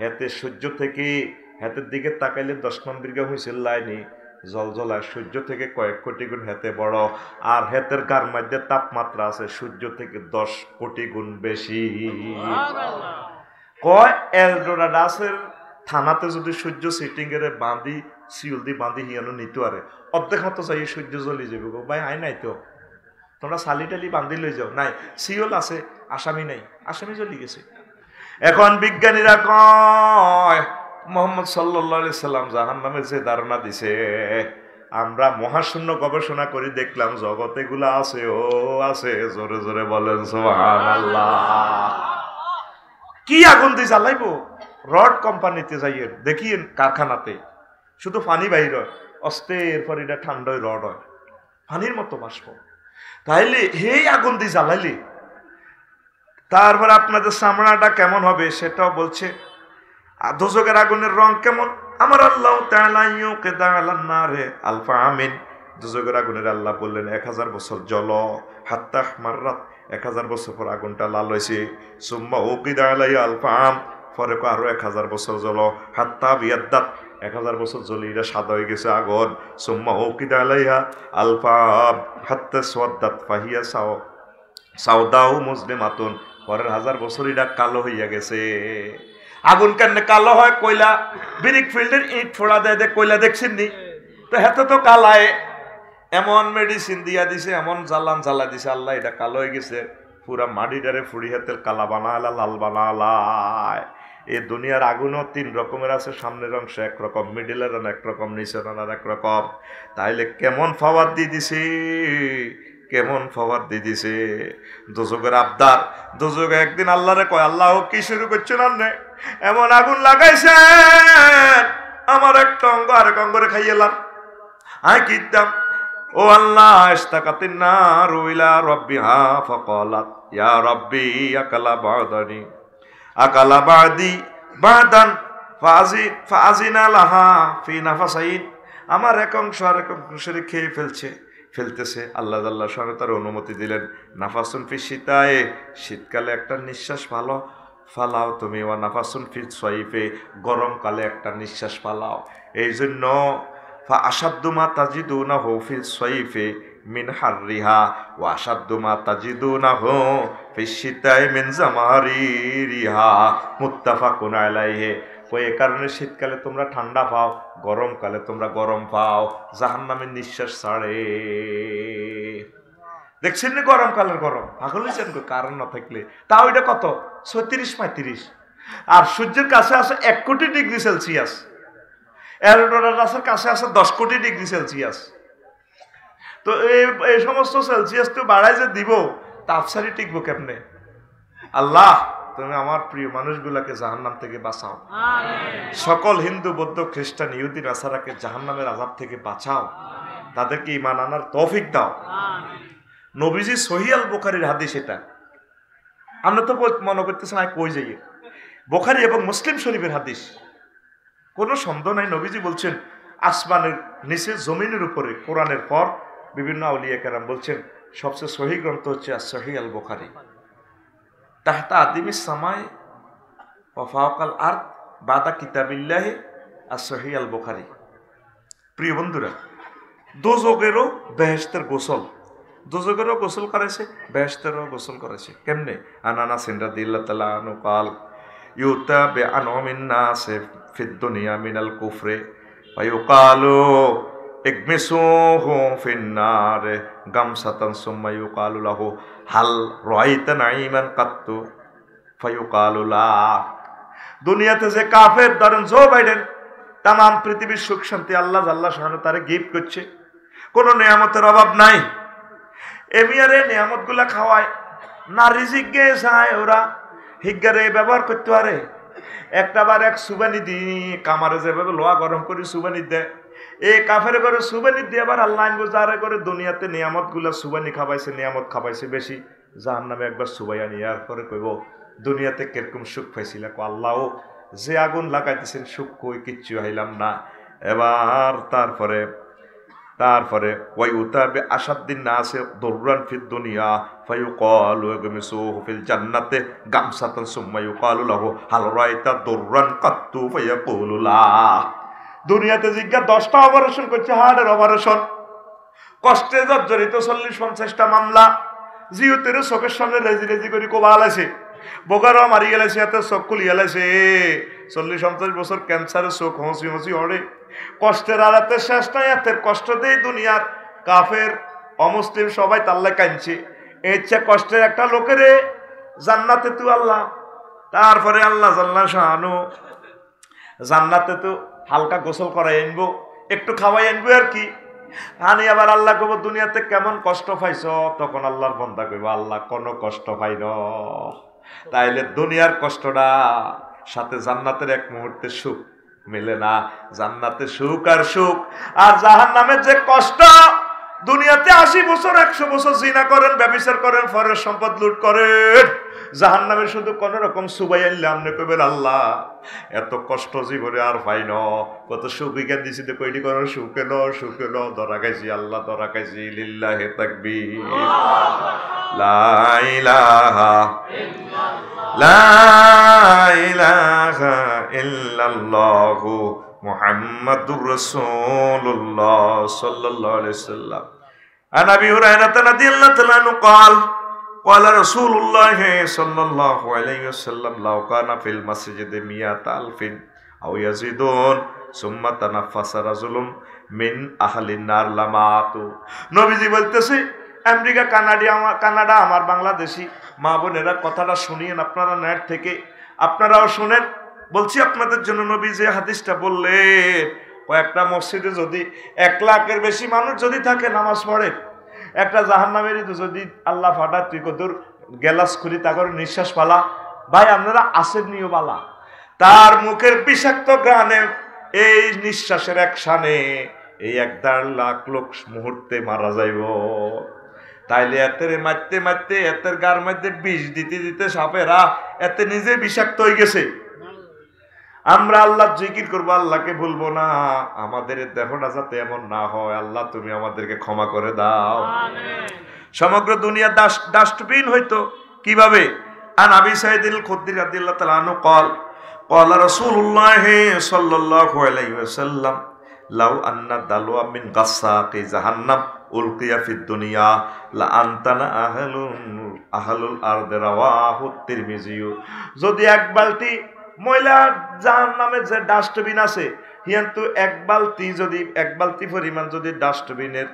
S1: হেতে সূর্য থেকে হাতের দিকে তাকাইলে দশমান বিঘা হয়েছিল লাইনি জলজলায় সূর্য থেকে কয়েক কোটি গুণ হেতে বড় আর হেতের গার মধ্যে তাপমাত্রা আছে সূর্য থেকে দশ কোটি গুণ বেশি কয় এলডোরাডাসের থানাতে যদি সূর্য সিটিং এর বাঁধি শিউল দি বাঁধি হিয়ানো নিতে পারে অর্ধেক মতো চাই সূর্য জ্বলি যাবে গো ভাই আই নাই তো তোমরা সালি টালি বাঁধি লই যাও নাই শিউল আছে আসামি নাই আসামি জ্বলি গেছে এখন বিজ্ঞানীরা কয় মোহাম্মদ সাল্লি সাল্লাম জাহান নামের যে ধারণা দিছে আমরা মহাশূন্য গবেষণা করে দেখলাম জগতে গুলা আছে ও আছে জোরে জোরে বলেন কি আগুন দিয়ে জ্বালাইবো রড কোম্পানিতে যাই দেখি কারখানাতে শুধু পানি বাহির হয় অস্তে এরপর এটা ঠান্ডায় রড হয় পানির মতো বাসব তাইলে হেই আগুন দিয়ে জ্বালাইলি তারপর আপনাদের চামড়াটা কেমন হবে সেটাও বলছে আর আগুনের রং কেমন আমার আল্লাহ নারে আলফা আমিন ধোসকের আগুনের আল্লাহ বললেন এক হাজার বছর জল হাত্তাহ মাররাত এক হাজার বছর পর আগুনটা লাল হয়েছে সুম্মা কি আলাই আলফা আম পরে আরো এক হাজার বছর জল হাত্তা বিয়াদ্দাত এক হাজার বছর জ্বলে এটা সাদা হয়ে গেছে আগুন সুম্মা ওকিদা আলাইহা আম হাত্তা সোয়াদ্দাত পাহিয়া সাও সাউদাও মুসলিম আতুন পরের হাজার বছর এটা কালো হইয়া গেছে আগুন কেন কালো হয় কয়লা বিরিক ফিল্ডের ইট ফোড়া দেয় দে কয়লা দেখছেন নি তো হেতে তো কালায় এমন মেডিসিন দিয়া দিছে এমন জ্বালান জ্বালা দিছে আল্লাহ এটা কালো হয়ে গেছে পুরা মাটিটারে ফুড়ি হাতে কালা বানালা লাল বানালায় এই দুনিয়ার আগুনও তিন রকমের আছে সামনের অংশ একরকম মিডিলের রান একরকম নিচের রান আর একরকম তাইলে কেমন ফাওয়ার দিয়ে দিছি কেমন ফাওয়ার দিয়ে দিছে দুযোগের আবদার দুযোগে একদিন আল্লাহরে কয় আল্লাহ কি শুরু করছে না এমন আগুন লাগাইছে আমার একটা অঙ্গ আর এক রে খাইয়েলাম আয় কিতাম ও আল্লাহ ইস্তাকাতিন নার রব্বি রব্বিহা ফাকালাত ইয়া রব্বি আকালা বাদানি আকালা বাদি বাদান ফাজি ফাজিনা লাহা ফি নাফাসাইন আমার এক অংশ আর এক অংশের খেয়ে ফেলছে ফেলতেছে আল্লাহ আল্লাহ সঙ্গে তার অনুমতি দিলেন নাফাসুন ফি শীতায় শীতকালে একটা নিঃশ্বাস ভালো ফালাও তুমি ওয়া নাফাসুল সাইফে সইফে গরমকালে একটা নিঃশ্বাস ফালাও এই জন্য ফা আসাদ্দুমা না হো ফিল সাইফে মিন হারিহা ও আসাদ্দুমা না হো ফিসিতায় মিন জামারি রিহা মুত্তাফা কুনালাইহে ও এ কারণে শীতকালে তোমরা ঠান্ডা পাও গরমকালে তোমরা গরম পাও জাহান্নামের নিঃশ্বাস ছাড়ে দেখছেন না গরমকালের গরম পাগল হয়েছেন কারণ না থাকলে তাও এটা কত ছত্রিশ পঁয়ত্রিশ আর সূর্যের কাছে আছে এক কোটি ডিগ্রি সেলসিয়াস অ্যারোডোরাসের কাছে আছে দশ কোটি ডিগ্রি সেলসিয়াস তো এই সমস্ত সেলসিয়াস তো বাড়ায় যে দিব তাপসারি টিকবো কেমনে আল্লাহ তুমি আমার প্রিয় মানুষগুলাকে জাহান্নাম থেকে বাঁচাও সকল হিন্দু বৌদ্ধ খ্রিস্টান ইহুদি নাসারাকে জাহান্নামের আজাব থেকে বাঁচাও তাদেরকে ইমান আনার তৌফিক দাও নবীজি সহিয়াল বোখারির হাদিস এটা আমরা তো মনে করতেছেন আর কই যাই বোখারি এবং মুসলিম শরীফের হাদিস কোনো সন্দেহ নাই নবীজি বলছেন আসমানের নিচে জমিনের উপরে কোরআনের পর বিভিন্ন আউলিয়া কেরাম বলছেন সবচেয়ে সহি গ্রন্থ হচ্ছে আর সহি আল বোখারি তাহতা আদিম সামায় ওফাওকাল আর বাদা কিতাবিল্লাহে আর সহি আল বোখারি প্রিয় বন্ধুরা দোজগেরও বেহেস্তের গোসল দুজকেরও গোসল করেছে বেহস্তেরও গোসল করেছে কেমনে আনানা সিনরা দিল্লা তালা আনু কাল ইউতা বে আনমিন না সে ফিদ্দুনিয়া মিনাল কুফরে ফায়ুকালু ইগমিসুহু ফিন্নার সাতান সুম্মা ইউকালু লাহু হাল নাই ইমান কাত্তু ফায়ুকালু লা দুনিয়াতে যে কাফের ধরেন জো বাইডেন তাম পৃথিবীর সুখ শান্তি আল্লাহ আল্লাহ সাহানো তারে গিফট করছে কোনো নিয়ামতের অভাব নাই নিয়ামত গুলা খাওয়ায় না রিজিক গে চায় ওরা হিগারে ব্যবহার করতে পারে বার এক সুবানি দি কামারে যেভাবে লোয়া গরম করে সুবানি দেয় এই কাফের করে সুবানি দিয়ে আবার আল্লাহ গুজারে করে দুনিয়াতে গুলা সুবানি খাবাইছে নিয়ামত খাবাইছে বেশি যাহার নামে একবার সুবাই আনি আর করে কইব দুনিয়াতে কিরকম সুখ পাইছিল আল্লাহ যে আগুন লাগাইতেছেন সুখ কই কিচ্ছু হাইলাম না এবার তারপরে তারপরে ওয়াই উতাবে আসাদ্দিন না আছে দরুরান ফির দুনিয়া ফাইউ কল মিসু ফিল জান্নাতে গামসাতন সুম্মায়ু কলুলাহ হালরাইতা দরুরান কাত্তু ফাইয়া কলুলা দুনিয়াতে জিজ্ঞা দশটা অপারেশন করছে হার্টের অপারেশন কষ্টে জর্জরিত চল্লিশ পঞ্চাশটা মামলা জিওতের চোখের সামনে রেজি রেজি করে কোবাল আছে বোকারও মারি গেলেছে এত চোখ খুলিয়ে চল্লিশ পঞ্চাশ বছর ক্যান্সারের চোখ হঁসি হঁসি হড়ে কষ্টের আড়াতে শেষ নাই এতের কষ্ট দিয়ে দুনিয়ার কাফের অমুসলিম সবাই তাল্লা কাঁদছে এর কষ্টের একটা লোকেরে জান্নাতে তু আল্লাহ তারপরে আল্লাহ জাল্লা শাহানু জান্নাতে তো হালকা গোসল করাই আনবো একটু খাওয়াই আনবো আর কি আনি আবার আল্লাহ কব দুনিয়াতে কেমন কষ্ট পাইছ তখন আল্লাহর বন্ধা কইব আল্লাহ কোনো কষ্ট পাই ন তাইলে দুনিয়ার কষ্টটা সাথে জান্নাতের এক মুহূর্তে সুখ মিলে না জান্নাতে সুখ আর সুখ আর জাহান নামের যে কষ্ট দুনিয়াতে আশি বছর একশো বছর জিনা করেন ব্যবচার করেন ফরের সম্পদ লুট করেন জাহান নামে শুধু কোন রকম সুবাই আনলে আল্লাহ এত কষ্ট জীবনে আর পাই ন কত সুখ জ্ঞান দিছি তো কইলি করো সুখ এলো সুখ এলো ধরা খাইছি আল্লাহ ধরা খাইছি লিল্লা হে থাকবি لا إله لا إله إلا الله محمد رسول الله صلى الله عليه وسلم عن أبي هريرة رضي الله عنه قال قال رسول الله صلى الله عليه وسلم لو كان في المسجد مئة ألف أو يزيدون ثم تنفس رجل من أهل النار لماتوا نبي جي বলতেছে আমেরিকা কানাডিয়া আমার কানাডা আমার বাংলাদেশি মা বোনেরা কথাটা শুনিয়েন আপনারা নেট থেকে আপনারাও শুনেন বলছি আপনাদের জন্য নবী যে হাদিসটা বললে কয়েকটা মসজিদে যদি এক লাখের বেশি মানুষ যদি থাকে নামাজ পড়ে একটা জাহান্নামেরই তো যদি আল্লাহ ফাটা তুই কদুর গেলাস খুলি তা করে নিঃশ্বাস পালা ভাই আপনারা আসেন নিও বালা তার মুখের বিষাক্ত গানে এই নিঃশ্বাসের এক সানে এই এক দেড় লাখ লোক মুহূর্তে মারা যাইব তাইলে এতের মারতে মারতে এতের গার মধ্যে বিষ দিতে দিতে সাপেরা এতে নিজে বিষাক্ত হয়ে গেছে আমরা আল্লাহ জিকির করবো আল্লাহকে ভুলবো না আমাদের দেহটা যাতে এমন না হয় আল্লাহ তুমি আমাদেরকে ক্ষমা করে দাও সমগ্র দুনিয়া ডাস্টবিন হইতো কিভাবে আন আবি সাহেদিল খদ্দির আদিল্লা তালা আনু কল কল রসুল্লাহ হে صلى الله عليه وسلم لو ان دلوا من দুনিয়া আহলুল যদি এক বালতি ময়লা জাহান নামের যে ডাস্টবিন আছে কিন্তু এক বালতি যদি এক বালতি পরিমাণ যদি ডাস্টবিনের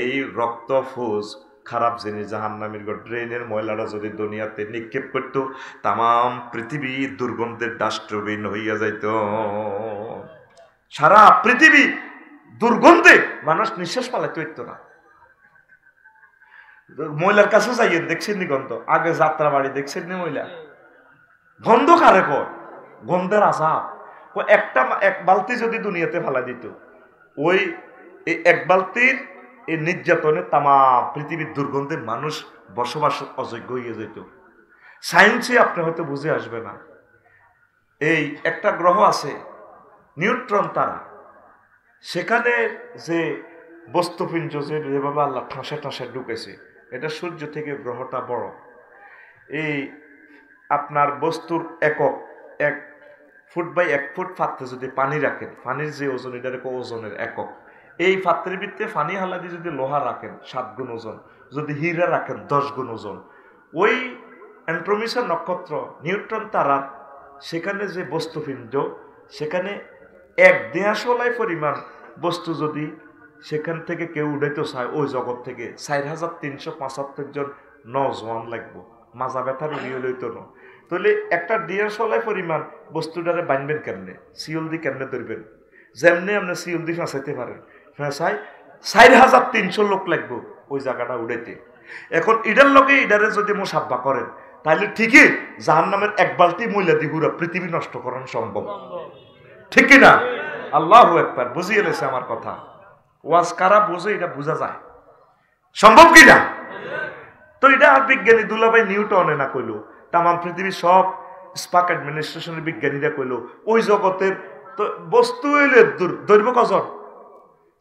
S1: এই রক্ত ফুজ খারাপ জিনিস জাহান নামের ড্রেনের ময়লাটা যদি দুনিয়াতে নিক্ষেপ করতো তাম পৃথিবী দুর্গন্ধের ডাস্টবিন হইয়া যাইত সারা পৃথিবী দুর্গন্ধে মানুষ নিঃশ্বাস পালাইতে পারতো না মহিলার কাছে যাইয়ে দেখছেন নি গন্ধ আগে যাত্রা বাড়ি দেখছেন নি মহিলা গন্ধ কারে কর গন্ধের আশা ও একটা এক বালতি যদি দুনিয়াতে ফেলা দিত ওই এক বালতির এই নির্যাতনে তামা পৃথিবীর দুর্গন্ধে মানুষ বসবাস অযোগ্য হয়ে যেত সায়েন্সে আপনি হয়তো বুঝে আসবে না এই একটা গ্রহ আছে নিউট্রন তারা সেখানে যে বস্তুপিঞ্জ যেভাবে আল্লাহ ঠাঁসে ঠাঁসে ঢুকেছে এটা সূর্য থেকে গ্রহটা বড় এই আপনার বস্তুর একক এক ফুট বাই এক ফুট ফাত্রে যদি পানি রাখেন পানির যে ওজন এটার রেখো ওজনের একক এই ফাত্রের ভিত্তে পানি হালাদি যদি লোহা রাখেন সাত গুণ ওজন যদি হীরা রাখেন দশ গুণ ওজন ওই অ্যান্ট্রোমিশন নক্ষত্র নিউট্রন তারার সেখানে যে বস্তুপিণ্ড সেখানে এক দেহাশোলায় পরিমাণ বস্তু যদি সেখান থেকে কেউ উড়াইতে চায় ওই জগৎ থেকে চার হাজার তিনশো পঁচাত্তর জন জোয়ান লাগবো মাজা ব্যথার উড়িয়ে লইতো ন তাহলে একটা ডিয়াশলায় পরিমাণ বস্তুটারে বানবেন কেমনে দি কেমনে ধরবেন যেমনি আপনি দি ফাঁসাইতে পারেন ফেঁসাই চার হাজার তিনশো লোক লাগবো ওই জায়গাটা উড়াইতে এখন ইডার লোকে ইডারে যদি সাব্বা করেন তাহলে ঠিকই যার নামের এক বালতি মহিলা দিহুরা পৃথিবী নষ্ট করানো সম্ভব ঠিক না আল্লাহ একবার বুঝিয়ে লেছে আমার কথা ওয়াজ কারা বোঝে এটা বোঝা যায় সম্ভব কি না তো এটা বিজ্ঞানী দুলাভাই নিউটনে না কইলো তামাম পৃথিবীর সব স্পাক অ্যাডমিনিস্ট্রেশনের বিজ্ঞানীরা কইলো ওই জগতের তো বস্তু এলে দৈর্ঘ্য কজন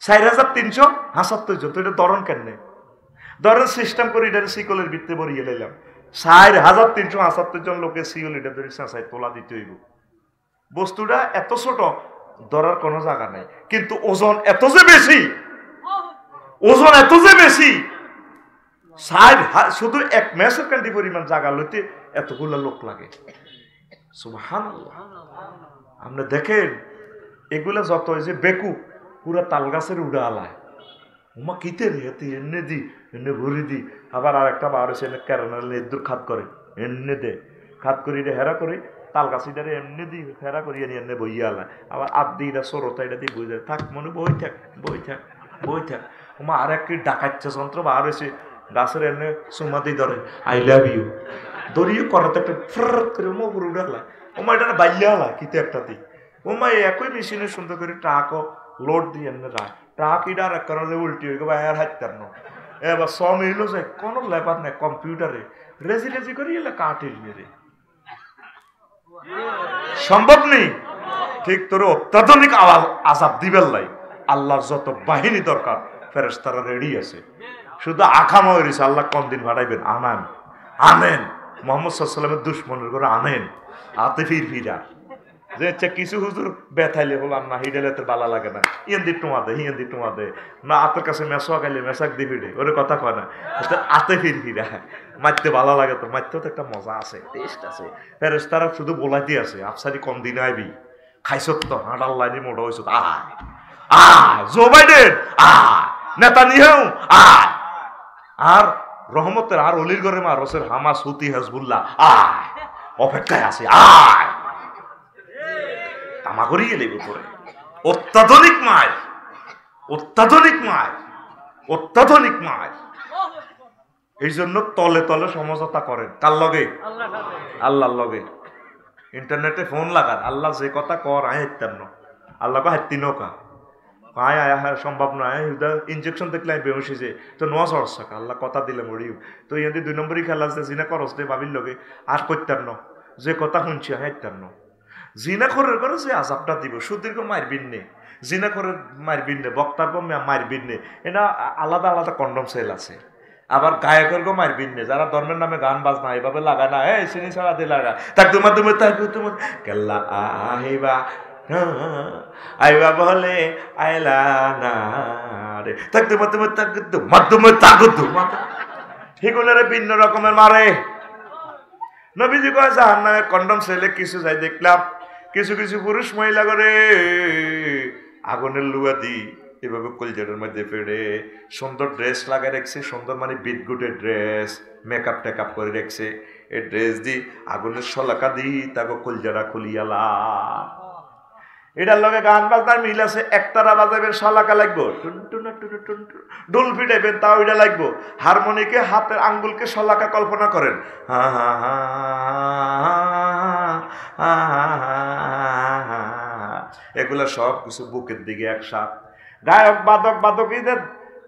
S1: চার হাজার তিনশো হাসাত্তর হ্যাঁ, জন তো এটা ধরন কেন ধরেন সিস্টেম করে এটা সিকলের ভিত্তি বরিয়ে লাইলাম ষাট হাজার তিনশো হাসাত্তর হ্যাঁ, জন লোকে সিওল এটা ধরে হ্যাঁ, সাঁচায় তোলা দিতে হইব বস্তুটা এত ছোট ধরার কোনো জায়গা নাই কিন্তু ওজন এত যে বেশি ওজন এত যে বেশি সাইড শুধু এক মেসের কান্দি পরিমাণ জায়গা লইতে এতগুলো লোক লাগে আপনি দেখেন এগুলো যত যে বেকু পুরা তাল গাছের উড়া আলায় উমা কিতে রে তুই এনে দি এনে ভরি দি আবার আর একটা বার এসে কেরানের দূর খাত করে এনে দে খাত করি রে হেরা করি তাল গাছিটারে এমনি দি ফেরা করিয়া নিয়ে এমনি বইয়া না আবার আদি না সরতা দি দিয়ে যায় থাক মনে বই থাক বই থাক বই থাক তোমার আর একটি ডাকাচ্ছে যন্ত্র আর হয়েছে গাছের এমনি সুমাতি ধরে আই লাভ ইউ দরিয়ে করাতে একটা ফ্র করে ওমা পুরো উঠালা ওমা এটা না বাইয়া হলা কিতে একটা দিই ওমা একই মেশিনে সুন্দর করে ট্রাকও লোড দিয়ে এমনি রাখ ট্রাক ইডা এক কারণে উল্টি হয়ে গেল এর হাইতার ন এবার সব মিলল যে কোনো লেবার নেই কম্পিউটারে রেজি রেজি করি এলে কাটিল মেরে সম্ভব নেই ঠিক তোর অত্যাধুনিক আজাব দিবেন নাই আল্লাহর যত বাহিনী দরকার ফেরেস তারা রেডি আছে শুধু আখামা হয়েছে আল্লাহ কম দিন ভাড়াইবেন আনান আনেন মোহাম্মদ সাল্লামের দুশ্মনের করে আনেন হাতে ফির ফিরা যে আচ্ছা কিছু হুজুর ব্যথাইলে হলাম না হিডেলে তো বালা লাগে না ইয়েন্দি টুমা দে হিয়েন্দি টুমা দে না আতের কাছে মেসোয়া গাইলে মেসাক দিবি ওরে কথা কয় না আতে ফির ফিরা মারতে ভালো লাগে তো মারতেও তো একটা মজা আছে টেস্ট আছে ফেরেস্তারা হ্যাঁ, শুধু বোলাইতে আছে আফসারি কম দিনে আইবি খাইছ তো হাঁটার লাইনে মোটা হয়েছ আয় আয় জো বাইডেন আ নেতা নিহেও আয় আর রহমতের আর অলির ঘরে মা রসের হামা সুতি হাজবুল্লাহ আয় অপেক্ষায় আছে আয় করি গেলে উপরে অত্যাধুনিক মায় অত্যাধুনিক মায় অত্যাধুনিক মায় এই জন্য তলে তলে সমঝোতা করেন কার লগে আল্লাহর লগে ইন্টারনেটে ফোন লাগান আল্লাহ যে কথা কর আয় না আল্লাহ কো হাত্তি নৌকা আয় আয় হ্যাঁ সম্ভব নয় ইঞ্জেকশন দেখলে আমি বেমসি যে তো নোয়া সরস আল্লাহ কথা দিলে মরিও তো ইহাদের দুই নম্বরই খেলা আছে জিনা করস দে বাবির লগে আর না যে কথা শুনছি আয় না জিনা করার করে যে আজাবটা দিব সুদীর্ঘ মায়ের নে জিনা করে মায়ের নে বক্তার পর মায়ের নে এটা আলাদা আলাদা কন্ডম সেল আছে আবার গায়কেরও মারবেন না যারা ধর্মের নামে গান বাজনা এভাবে লাগা না এই সিনি সারাদি লাগা তাক তোমার তুমি তাক তোমার কেলা আহিবা আইবা বলে আইলা না রে তাক তোমার তুমি তাক তোমার তুমি তাক তোমার ঠিকুলারে ভিন্ন রকমের মারে নবীজি কয় জাহান নামে কন্ডম সেলে কিছু যাই দেখলাম কিছু কিছু পুরুষ মহিলা করে আগুনের লুয়া দিই এভাবে কলজেটের মধ্যে ফেড়ে সুন্দর ড্রেস লাগাই রেখছে সুন্দর মানে বিদ্যুটের ড্রেস মেকআপ টেকআপ করে রেখছে এ ড্রেস দি আগুনের শলাকা দি তাকে কলজারা খুলিয়ালা এটার লগে গান বাজনার মিল আছে একতারা বাজাবেন শলাকা লাগবো ডোল ফিটাইবেন তাও এটা লাগবো হারমোনিকে হাতের আঙ্গুলকে শলাকা কল্পনা করেন এগুলো সব কিছু বুকের দিকে একসাথ গায়ক বাদক বাদকীদের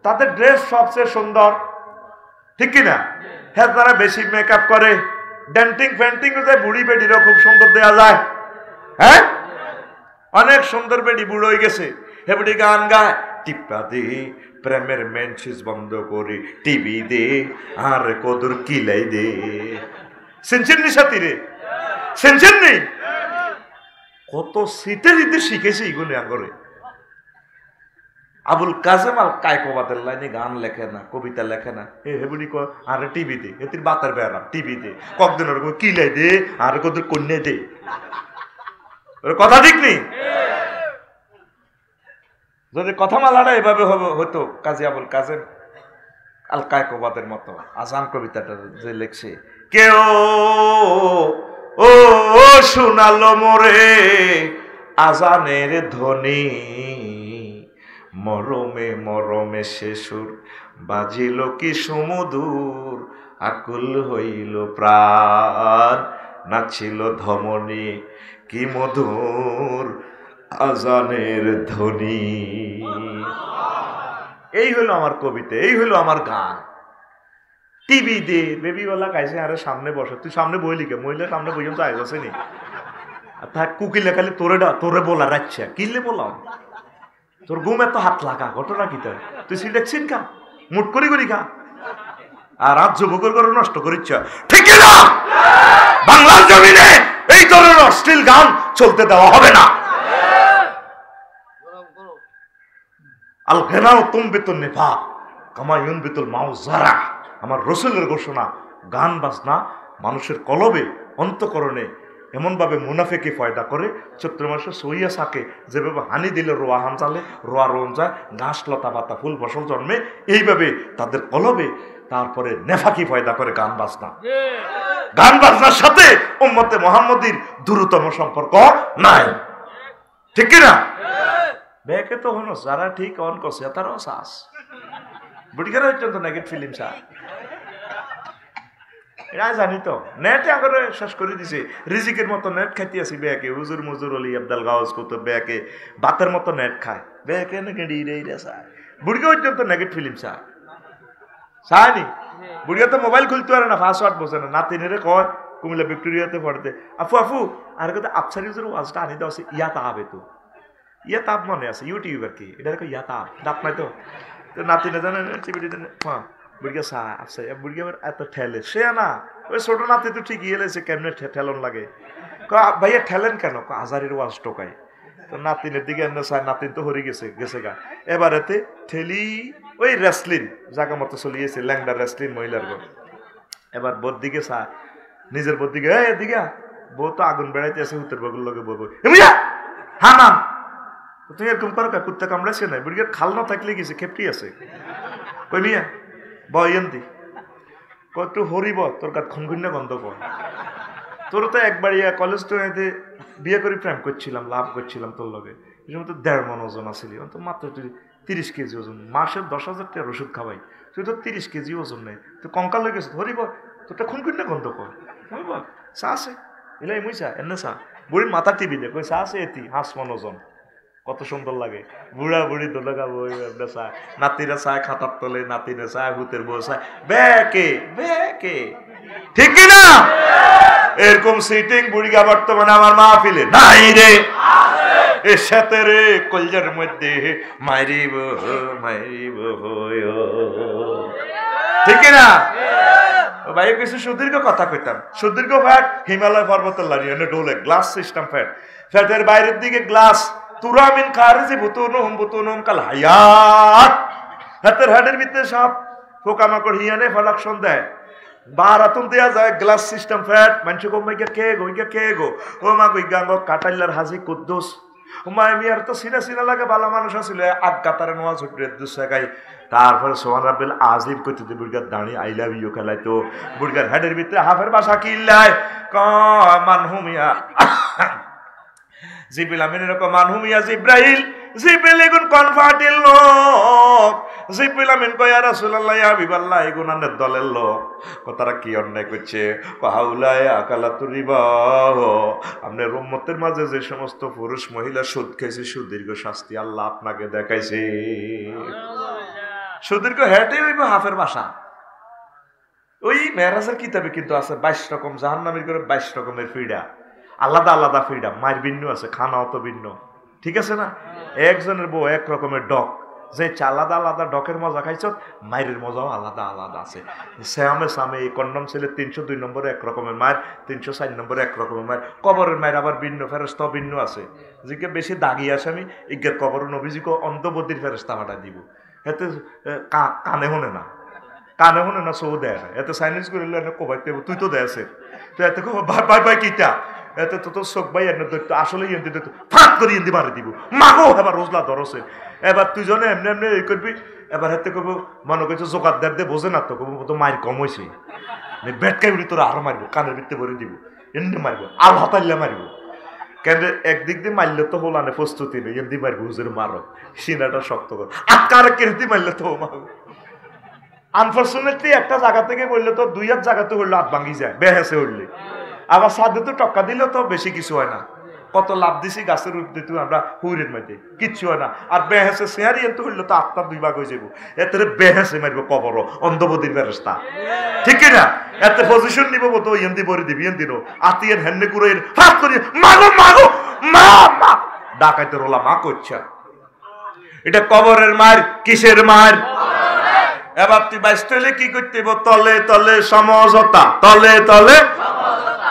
S1: তাদের ড্রেস সবচেয়ে সুন্দর ঠিক কিনা হ্যাঁ তারা বেশি মেকআপ করে ডেন্টিং ফেন্টিং বুড়ি বেডিরও খুব সুন্দর দেওয়া যায় হ্যাঁ অনেক সুন্দর বেডি বুড়ো হয়ে গেছে হেবড়ি গান গায় টিপা দে প্রেমের মেনসিস বন্ধ করে টিভি দে আর কদুর কিলাই দে সেনচেননি সাথী রে সেনচেননি কত সিটের ইতে শিখেছে এগুলো আগরে আবুল কাজেম আল কায়কোবাদের লাইনে গান লেখে না কবিতা লেখে না এ হেবুনি কয় আর টিভিতে এতির বাতার বেড়াম টিভিতে কতদিন ওরকম কি লাই দে আর কত কন্যা দে কথা ঠিক নেই যদি কথা মালাটা এভাবে হতো কাজী আবুল কাজেম আল কায়কোবাদের মতো আজান কবিতাটা যে লেখছে কেউ ও শোনাল মোরে আজানের ধ্বনি মরমে মরমে শেষুর বাজিল কি সমুদূর আকুল হইল প্রাণ নাচিল ধমনী কি মধুর আজানের ধ্বনি এই হলো আমার কবিতা এই হলো আমার গান টিভি দে বেবিওয়ালা কাইছে আরে সামনে বসে তুই সামনে বই লিখে মহিলা সামনে বই তো আইসনি আর থাক কুকিলে খালি তোরে তোরে বলা রাখছে কিনলে বলা তোর গুম এত হাত লাগা ঘটনা কি তোর তুই সিলেট দেখছিস কা মুট করি করি কা আর রাজ্য ভোগর করে নষ্ট করিচ্ছ ঠিক না বাংলার জমিনে এই ধরনের অশ্লীল গান চলতে দেওয়া হবে না আল ঘেনাও তুম বেতন নেফা কামায়ুন বেতুল মাও জারা আমার রসুলের ঘোষণা গান বাজনা মানুষের কলবে অন্তকরণে এমনভাবে মুনাফেকে ফয়দা করে চৈত্র মাসে সইয়া সাকে যেভাবে হানি দিলে রোয়া চালে রোয়া যায় ঘাস লতা পাতা ফুল ফসল জন্মে এইভাবে তাদের কলবে তারপরে নেফাকি ফয়দা করে গান বাজনা গান বাজনার সাথে উম্মতে মোহাম্মদীর দ্রুততম সম্পর্ক নাই ঠিক কিনা ব্যাকে তো হনো যারা ঠিক অন করছে তারাও শ্বাস বুটিকারা হচ্ছেন তো নেগেট ফিল্ম সার এরা জানি তো নেটে আগরে শেষ করে দিছে রিজিকের মতো নেট খাইতে আছি বেয়াকে হুজুর মজুর অলি আবদাল গাওয়াজ কত বেয়াকে বাতের মতো নেট খায় বেয়াকে নাকি ডিরে রে চায় বুড়িকে পর্যন্ত নেগেট ফিল্ম চায় চায় নি বুড়িয়া তো মোবাইল খুলতে পারে না পাসওয়ার্ড বোঝে না নাতিনেরে কয় কুমিল্লা ভিক্টোরিয়াতে পড়তে আফু আফু আর কথা আফসারি হুজুর ওয়াজটা আনি দেওয়া মানে আছে ইয়া তাহাবে তো ইয়া তাপ মনে আছে ইউটিউব আর কি এটা ইয়া তাপ দাপ নাই তো নাতি না জানে চিবিটি হ্যাঁ ঠেলে না ওই ছোট ঠেলন লাগে ভাইয়া ঠেলেন কেন নাতিনের দিকে গেছে গেছে গা ঠেলি জাগা মহিলার এবার বোর দিকে চা নিজের বোর দিকে দিঘা বউ তো আগুন বেড়াইতে আছে হুতের বগুল লোক হ্যাঁ তুমি এরকম পারো কুত্তা কামড়াইছে না বুড়িয়ার খাল না থাকলে গেছে খেপটি আছে কই মিয়া ক কটু হরিব তোর কাত খুনগুন্য গন্ধ পর তোর তো একবার ইয়া কলেজ টুয়েতে বিয়ে করে প্রেম করছিলাম লাভ করছিলাম তোর লগে এই সময় তো দেড় মন ওজন আসিলি তো মাত্র তিরিশ কেজি ওজন মাসের দশ হাজার টাকার ওষুধ খাওয়াই তুই তো তিরিশ কেজি ওজন নেই তো কঙ্কাল লেগে গেছে ধরিব তোরটা খুন করি গন্ধ কর চা আছে এলাই মুই চা এনে চা বুড়ির মাথা টিভি দে কই চা আছে এটি হাঁস মন ওজন কত সুন্দর লাগে বুড়া বুড়ি দোলা খাবো চা নাতিরা চায় খাতার তোলে নাতিরা চায় হুতের বউ চায় ব্যাকে ব্যাকে ঠিক না এরকম সিটিং বুড়িগা বর্তমানে আমার মা ফিলে নাই রে এ সাথে রে কলজার মধ্যে মারিব মারিব ঠিক না ভাই কিছু সুদীর্ঘ কথা কইতাম সুদীর্ঘ ফ্যাট হিমালয় পর্বতের লারি ডোলে গ্লাস সিস্টেম ফ্যাট ফ্যাটের বাইরের দিকে গ্লাস তুরামিন খারেজি বুতুনুহুম বুতুনুহুম কাল হায়াত হাতের হাড়ের ভিতরে সাপ পোকামাকড় হিয়ানে ফালাকশন দেয় বার আতুন দেয়া যায় গ্লাস সিস্টেম ফ্যাট মানুষ গো মাইকা কে গো ইঙ্গা কে গো ও মা গো ইঙ্গা কাটাইলার হাজি কুদ্দুস মায় মিয়ার তো সিনা সিনা লাগে ভালো মানুষ আছিল আজ্ঞা তারা নোয়া ছুটির দুঃসাগাই তারপরে সোহান রাব্বেল আজিম করতে দিই বুড়গার দাঁড়ি আই লাভ ইউ তো বুড়গার হেডের ভিতরে হাফের বাসা কিল্লায় ক মানহুমিয়া জিবিল আমিন এরকম আনহুমিয়া জিব্রাহিল জিবিল এগুন কনভার্টিল লোক জিবিল আমিন কয়া রাসুলাল্লাহ হাবিবাল্লাহ এগুন আনের দলের লোক তারা কি অন্যায় করছে হাউলায় আকালা তুরিবা আপনার উম্মতের মাঝে যে সমস্ত পুরুষ মহিলা সুদ খাইছে সুদীর্ঘ শাস্তি আল্লাহ আপনাকে দেখাইছে সুদীর্ঘ হেঁটে হইব হাফের বাসা ওই মেহরাজের কিতাবে কিন্তু আছে বাইশ রকম জাহান্নামের করে বাইশ রকমের ফিডা আলাদা আলাদা ফ্রিডম মায়ের ভিন্ন আছে খানাও তো ভিন্ন ঠিক আছে না একজনের বউ এক রকমের ডক যে আলাদা আলাদা ডকের মজা খাইছ মায়ের মজাও আলাদা আলাদা আছে শ্যামে সামে এই কন্ডম ছেলে তিনশো দুই নম্বরে একরকমের মায়ের তিনশো চার নম্বরে একরকমের মায়ের কবরের মায়ের আবার ভিন্ন ফেরস্ত ভিন্ন আছে যে বেশি দাগি আছে আমি ইজ্ঞের কবর নবীজিকে অন্তবর্তীর ফেরস্তা ভাটা দিব এতে কানে হনে না কানে শুনে না সৌ দেয় এতে এত সাইনিজ করিলে কোবাইতে তুই তো দেয় তুই এত ভাই বাই ভাই তো তোর শোক ভাই এনে দৈত্য আসলেই এনে দৈত্য ফাঁক করে এনে দিব মাগো এবার রোজলা ধরছে এবার তুই এমনি এমনি এই করবি এবার হাতে করবো মনে করছে জোগাতদার দিয়ে বোঝে না তো তো মায়ের কম হয়েছে বেটকাই উড়ি তোরা আরো মারবো কানের ভিত্তে ভরে দিব এমনি মারবো আর হতাল্লা মারবো কেন একদিক দিয়ে মারলে তো হোলানে প্রস্তুতি নেই এমনি মারবো হুজুর মারো সিনাটা শক্ত কর আর কার কেন্দি মারলে তো মারো আনফর্চুনেটলি একটা জায়গা থেকে বললে তো দুই হাত জায়গাতে হইলো হাত ভাঙি যায় বেহেসে হইলে আবার সাধু তো টক্কা দিলেও তো বেশি কিছু হয় না কত লাভ দিছি গাছের উঠতে তুই আমরা হুইরের মধ্যে কিচ্ছু হয় না আর বেহেসে সেহারি এনতে হইলে তো আত্মার দুই ভাগ হয়ে যাবো এতে বেহেসে মারবো কবর অন্ধবদির ব্যবস্থা ঠিক না এতে পজিশন নিব তো এন্দি বরি দিবি এন্দি নো আতিয়ের হেন্নে করে হাত করি মাগো মাগো মা মা ডাকাইতে রোলা মা করছে এটা কবরের মার কিসের মার এবার তুই বাইশ কি করতে তলে তলে সমঝোতা তলে তলে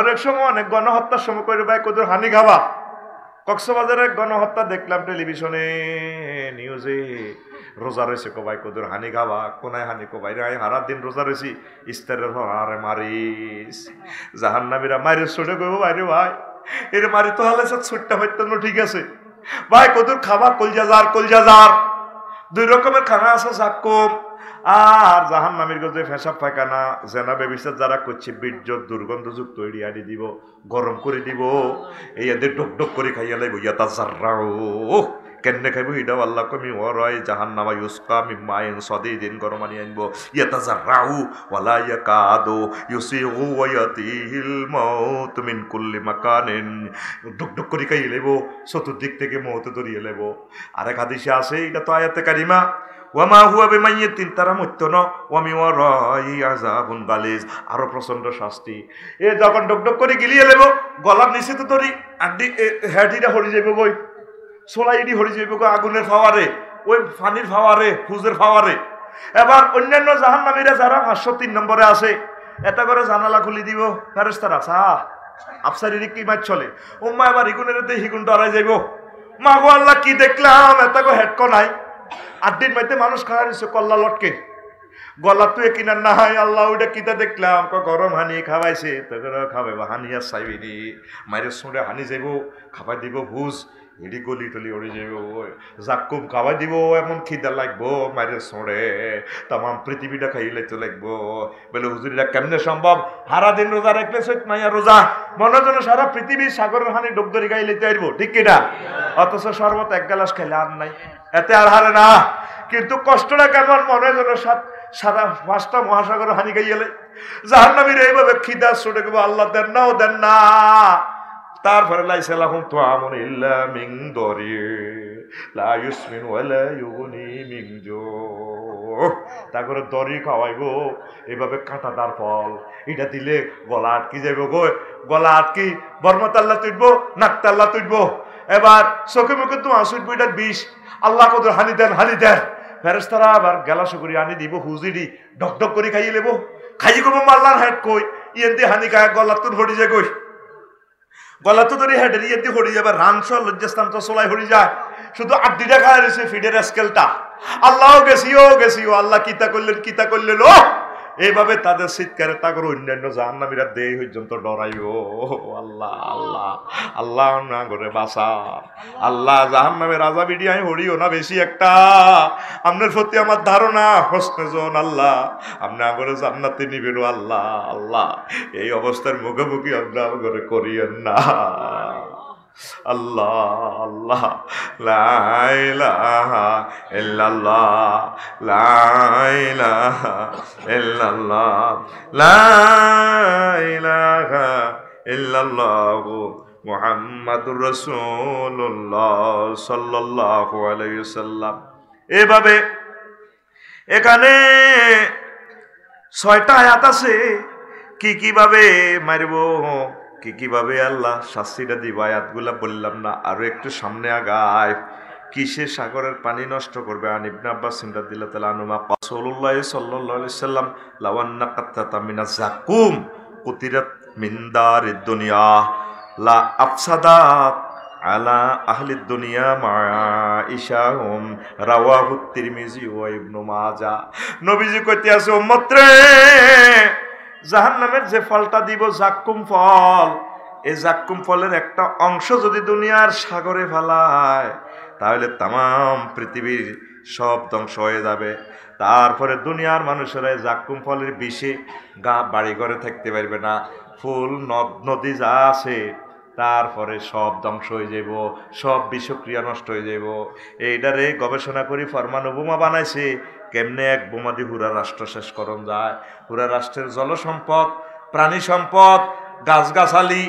S1: অনেক সময় অনেক গণহত্যার সময় করে ভাই কদুর হানি খাবা কক্সবাজারের গণহত্যা দেখলাম টেলিভিশনে নিউজে রোজা রয়েছে কবাই কদুর হানি খাবা কোনায় হানি কবাই রায় হারার দিন রোজা রয়েছি ইস্তারের হারে মারিস জাহান নামিরা মারিস ছোটে গো ভাই রে ভাই এর মারি তো হালে স্যার ছুটটা হইতেন ঠিক আছে ভাই কদুর খাবা কলজাজার কলজাজার দুই রকমের খানা আছে জাক্কম আর জাহান নামের গজে ফেসাব পায়খানা জেনা ব্যবসা যারা করছে বীর্য দুর্গন্ধযুক্ত আনি দিব গরম করে দিব এই এদের ডক ডক করে খাইয়া লাইব ইয়া তা জার্রাও কেন খাইব ইডাও আল্লাহ কমি ওরয় জাহান নামা ইউসকা মি মায়েন সদে দিন গরম আনি আনব ইয়া তা জার্রাউ ওয়ালা ইয়া কাদো ইউসি ও ওয়াতিহিল মাউত মিন কুল্লি মাকানিন ডক ডক করে খাইয়ে লাইব চতুর্দিক থেকে মহতে ধরিয়ে লাইব আরেক হাদিসে আছে এটা তো আয়াতে কারিমা ওয়ামা হুয়া বেমাইয়েতিন তারা মৃত্য ন ওয়ামি ওয়ারি আজাবুন গালিজ আরও প্রচণ্ড শাস্তি এ যখন ডকডক করে গিলিয়ে লেব গলার নিচে তো তরি আড্ডি হ্যাডিটা হরি যাইব গই সোলাইডি হরি যাইব গো আগুনের ফাওয়ারে ওই ফানির ফাওয়ারে ফুজের ফাওয়ারে এবার অন্যান্য জাহান জাহান্নামীরা যারা পাঁচশো তিন নম্বরে আছে এটা করে জানালা খুলি দিব ফেরেস্তারা সাহ আফসারির কি মাছ চলে উম্মা এবার হিগুনের হিগুন ডরাই যাইব মাগো আল্লাহ কি দেখলাম এত গো হেডকো নাই আড্ডির মধ্যে মানুষ খাওয়া দিছে কল্লা লটকে গলা তুই কিনা না হয় আল্লাহ ওইটা কিতা দেখলাম ক গরম হানি খাওয়াইছে তো খাওয়াইব হানি আর চাইবি মায়ের সুরে হানি যাইব খাবার দিব ভুজ ইডি গলি টলি ওড়ে যাবে ও খুব খাওয়া দিব এমন খিদা লাগবো মারে সোঁড়ে তামাম পৃথিবীটা খাইলে তো লাগবো বলে হুজুরিটা কেমনে সম্ভব সারা দিন রোজা রাখলে সৈত মাইয়া রোজা মনে যেন সারা পৃথিবীর সাগরের হানি ডুবদরি খাই লেতে আসবো ঠিক কিনা অথচ সর্বত এক গ্লাস খাইলে আর নাই এতে আর হারে না কিন্তু কষ্টটা কেমন মনে যেন সাত সারা পাঁচটা মহাসাগর হানি খাইয়েলে জাহান্নামীর এইভাবে খিদা ছুটে গেবো আল্লাহ দেন না দেন না তারপরে লাইসালাহুম তো আমন ইল্লা মিং দরি লাইসমিন ওয়ালা ইউগনি মিং জো তারপরে দড়ি খাওয়াই গো এভাবে কাঁটাদার ফল এটা দিলে গলা আটকি যাইব গো গলা আটকি বর্মতাল্লা তুইব নাকতাল্লা তুইব এবার চোখে মুখে তো আসুইব এটা বিষ আল্লাহ কত হানি দেন হানি দেন ফেরেস্তারা আবার গেলা করি আনি দিব হুজিডি ঢক ডক করে খাইয়ে লেব খাইয়ে গো মাল্লার হেড কই ইয়েন্দি হানি গায়ে গলা তুন হটি যায় কই গলা তো ধরে হেডের ইয়ে হরি যাবে রানস লজ্জাস্থান তো সোলাই হরি যায় শুধু আড্ডি দেখা রয়েছে ফিডের স্কেলটা আল্লাহ গেছি ও আল্লাহ কিতা করলেন কিতা করলেন ও এইভাবে তাদের শীতকারে তাগর অন্যান্য জাহান্নামীরা দেহ পর্যন্ত ডরাই ও আল্লাহ আল্লাহ আল্লাহ না করে বাসা আল্লাহ জাহান্নামে রাজা বিডি আমি হরিও না বেশি একটা আপনার সত্যি আমার ধারণা জন আল্লাহ আপনি আগরে জান্নাতে নিবেন আল্লাহ আল্লাহ এই অবস্থার মুখোমুখি আপনি করে করিয়েন না আল্লাহ আল্লাহ লাইলাহা ইল্লাল্লাহ লাইলাহা ইল্লাল্লাহ লাইলাহা ইল্লাল্লাহ এভাবে এখানে ছয়টা আয়াত আছে কি কিভাবে মারব কি কিভাবে আল্লাহ শাস্তিটা দিব আয়াতগুলা বললাম না আরও একটু সামনে আগায় কিসে সাগরের পানি নষ্ট করবে আন ইবনা আব্বাস সিমরাদিল্লা তালা আনুমা কাসল্লাহ সাল্লি সাল্লাম লাওয়ান্না কাত্তা তামিনা জাকুম কুতিরাত মিন্দার দুনিয়া লা আফসাদা আলা আহলি দুনিয়া মা ইশাহুম রাওয়াহু তিরমিজি ও ইবনু মাজাহ নবীজি কইতে আছে উম্মত রে জাহান নামের যে ফলটা দিব জাক্কুম ফল এই জাক্কুম ফলের একটা অংশ যদি দুনিয়ার সাগরে ফেলায় তাহলে তাম পৃথিবীর সব ধ্বংস হয়ে যাবে তারপরে দুনিয়ার মানুষেরা জাক্কুম ফলের বিষে গা বাড়ি ঘরে থাকতে পারবে না ফুল নদ নদী যা আছে তারপরে সব ধ্বংস হয়ে যাব সব বিষক্রিয়া নষ্ট হয়ে যাব এইটারে গবেষণা করি ফরমানু বানাইছে কেমনে এক বোমাদি হুরা রাষ্ট্র শেষ করণ যায় হুরা রাষ্ট্রের জলসম্পদ প্রাণী সম্পদ গাছগাছালি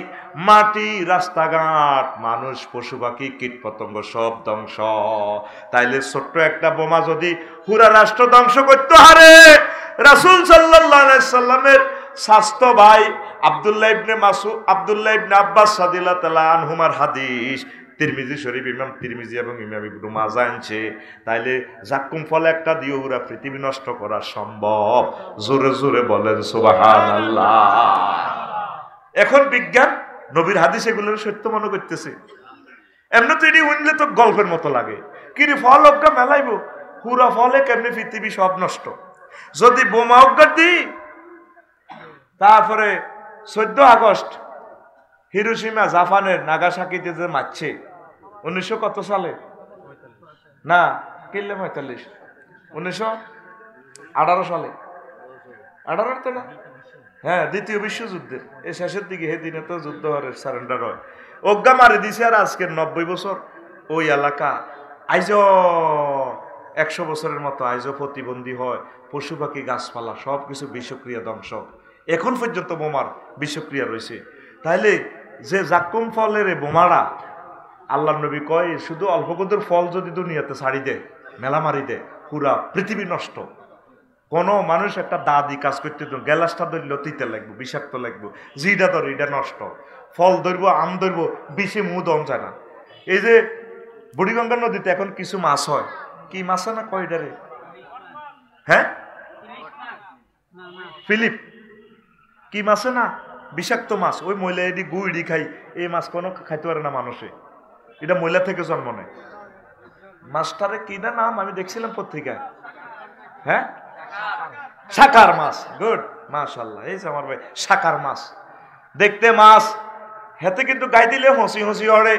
S1: মাটি রাস্তাঘাট মানুষ পশু পাখি কীট পতঙ্গ সব ধ্বংস তাইলে ছোট্ট একটা বোমা যদি হুরা রাষ্ট্র ধ্বংস করতে হারে রাসুল সাল্লাহামের সাল্লামের স্বাস্থ্য ভাই আবদুল্লাহ ইবনে মাসু আবদুল্লাহ ইবনে আব্বাস সাদিল্লা তালা আনহুমার হাদিস তিরমিজি শরীফ ইমাম তিরমিজি এবং ইমাম ইবনু মাজা আনছে তাইলে জাক্কুম ফলে একটা দিয়ে ওরা পৃথিবী নষ্ট করা সম্ভব জোরে জোরে বলেন সুবাহান এখন বিজ্ঞান নবীর হাদিস এগুলোর সত্য মনে করতেছে এমনি তো এটি উনলে তো গল্পের মতো লাগে কিরে ফল অজ্ঞা মেলাইব পুরা ফলে কেমনি পৃথিবী সব নষ্ট যদি বোমা অজ্ঞা দিই তারপরে চোদ্দ আগস্ট হিরোসীমা জাপানের নাগাসাকিতে যে মারছে উনিশশো কত সালে না কিনলে পঁয়তাল্লিশ উনিশশো আঠারো সালে আঠারো তো না হ্যাঁ দ্বিতীয় বিশ্বযুদ্ধের এ শেষের দিকে সেদিনে তো যুদ্ধ হরে সারেন্ডার হয় অজ্ঞা মারি দিছে আর আজকের নব্বই বছর ওই এলাকা আইজ একশো বছরের মতো আইজ প্রতিবন্ধী হয় পশু পাখি গাছপালা সব কিছু বিষক্রিয়া ধ্বংস এখন পর্যন্ত বোমার বিষক্রিয়া রয়েছে তাহলে যে জাকুম ফলের বোমারা আল্লাহ নবী কয় শুধু অল্প কদুর ফল যদি দুনিয়াতে ছাড়ি দে মেলা মারি দে পুরা পৃথিবী নষ্ট কোনো মানুষ একটা দা দি কাজ করতে তো গ্যালাসটা ধরল তিতে লাগবো বিষাক্ত লাগবো জিটা ধর এটা নষ্ট ফল ধরব আম ধরব বিষে মু দম যায় না এই যে বুড়িগঙ্গা নদীতে এখন কিছু মাছ হয় কি মাছ না কয়ডারে হ্যাঁ ফিলিপ কি মাছে না বিষাক্ত মাছ ওই মহিলা এটি গুড়ি খাই এই মাছ কোনো খাইতে পারে না মানুষে এটা মহিলা থেকে জন্ম নেয় মাছটারে কি না নাম আমি দেখছিলাম পত্রিকায় হ্যাঁ সাকার মাছ গুড মাশাল্লাহ এই যে আমার ভাই সাকার মাছ দেখতে মাছ হেতে কিন্তু গাই দিলে হসি হসি অড়ে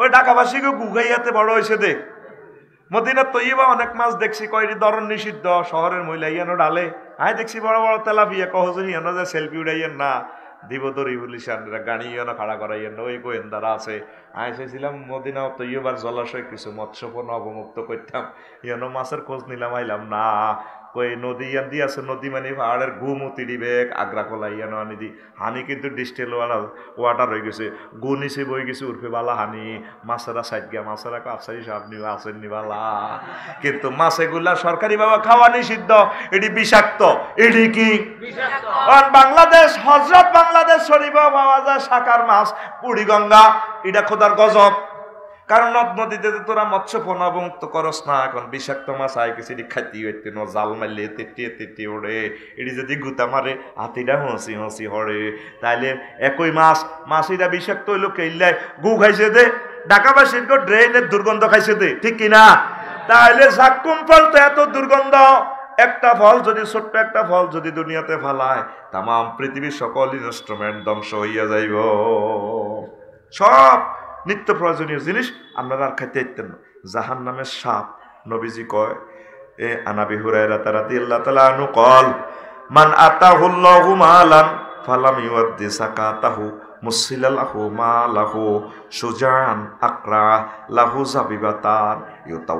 S1: ওই ঢাকাবাসীকে গুগাই হাতে বড় হয়েছে দে মদিনা তৈবা অনেক মাছ দেখছি কয়টি দরণ নিষিদ্ধ শহরের মহিলা ইয়ানো ডালে আয় দেখছি বড় বড় তেলাপিয়া কহজন ইয়ানো যে সেলফি উড়াইয়েন না দিব দরি বলিসান গাড়িও না খাড়া করাই না ওই গোয়েন্দারা আছে আয় মদিনা তো ইবার জলাশয় কিছু মৎস্যপণ্য অবমুক্ত করতাম ইয়নো মাছের খোঁজ নিলাম আইলাম না কই নদী ইয়ান আছে নদী মানে পাহাড়ের গু মতি বেগ আগ্রা কলা ইয়ানো আনি দি হানি কিন্তু ডিস্টেল ওয়াটার ওয়াটার হয়ে গেছে গু নিচে বই গেছে উর্ফে বালা হানি মাছেরা সাইড গিয়া মাছেরা কাপসারি সাপ নিবা আসেন নিবালা কিন্তু মাছ এগুলা সরকারি বাবা খাওয়া নিষিদ্ধ এটি বিষাক্ত এটি কি কারণ বাংলাদেশ হজরত বাংলাদেশ শরীফ পাওয়া যায় সাকার মাছ পুড়ি গঙ্গা এটা খোদার গজব কারণ নদ নদীতে তোরা মৎস্য পণাবমুক্ত করস না এখন বিষাক্ত মাছ আয় কিছু খাইতে হইতে ন জাল মারলে তেটিয়ে তেটি ওড়ে এটি যদি গুতা মারে হাতিটা হসি হসি হরে তাইলে একই মাছ মাছিটা বিষাক্ত হইলো কেইলাই গু খাইছে দে ঢাকাবাসীর গো ড্রেনের দুর্গন্ধ খাইছে দে ঠিক কিনা তাইলে ঝাক্কুম ফল তো এত দুর্গন্ধ একটা ফল যদি ছোট্ট একটা ফল যদি দুনিয়াতে ফালায় তাম পৃথিবীর সকল ইনস্ট্রুমেন্ট ধ্বংস হইয়া যাইব সব নিত্য প্রয়োজনীয় জিনিস আপনারা আর খাইতে ইতেন না জাহান নামের সাপ নবীজি কয় এ আনাবি হুরাই রাতারাতি আল্লাহ তালা আনু কল মান আতা আতাহুল্লাহু মালান ফালাম ইউদ্দি সাকাতাহু মুসিলালাহু মালাহু সুজান আকরা লাহু জাবিবাতান ইয়া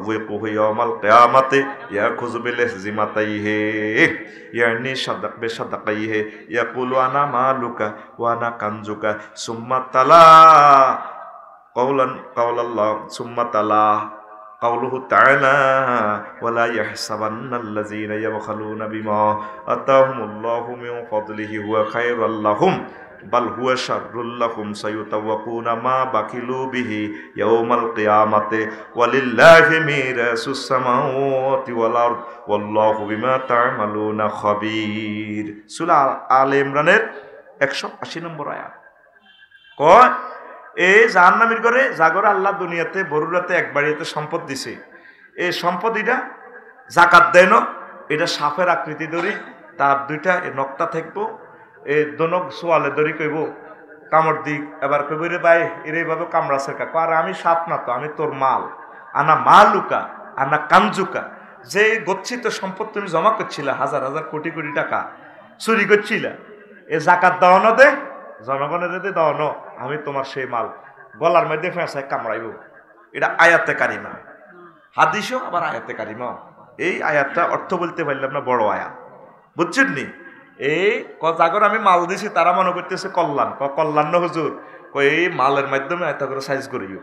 S1: খুজবিলে জিমাতাই হে বিলহিজিমাতাইহি নি সাদাক বে সাদাকাই হে ইয়া কুলু আনা মালুকা ওয়ানা আনা কানজুকা সুম্মা তালা কৌলান কৌলাল্লাহ সুম্মা তালা قوله تعالى ولا يحسبن الذين يبخلون بما آتاهم الله من فضله هو خير لهم بل هو شر لهم سيطوقون ما بخلوا به يوم القيامة ولله ميراث السماوات والأرض والله بما تعملون خبير سورة آل عمران 180 নম্বর আয়াত কয় এই নামির করে জাগর আল্লাহ দুনিয়াতে বরুরাতে এক বাড়িতে সম্পদ দিছে এই সম্পদ এটা জাকাত দেয় না এটা সাপের আকৃতি ধরি তার দুইটা নকটা থাকবো এ দনক সোয়ালে ধরি কইব কামড় দিক এবার কইব রে ভাই এর এইভাবে কামড়াছে কাকু আর আমি সাপ না তো আমি তোর মাল আনা মালুকা আনা কানজুকা যে গচ্ছিত সম্পদ তুমি জমা করছিলা হাজার হাজার কোটি কোটি টাকা চুরি করছিলা এ জাকাত দেওয়ানো দেয় জনগণের যদি দাও ন আমি তোমার সেই মাল গলার মধ্যে ফেঁসায় কামড়াইব এটা আয়াতে কারিমা হাদিসও আবার আয়াতে কারিমা এই আয়াতটা অর্থ বলতে পারলাম না বড় আয়াত বুঝছেন নি এই জাগর আমি মাল দিছি তারা মনে করতেছে কল্যাণ ক কল্যাণ হুজুর এই মালের মাধ্যমে এত করে সাইজ করিও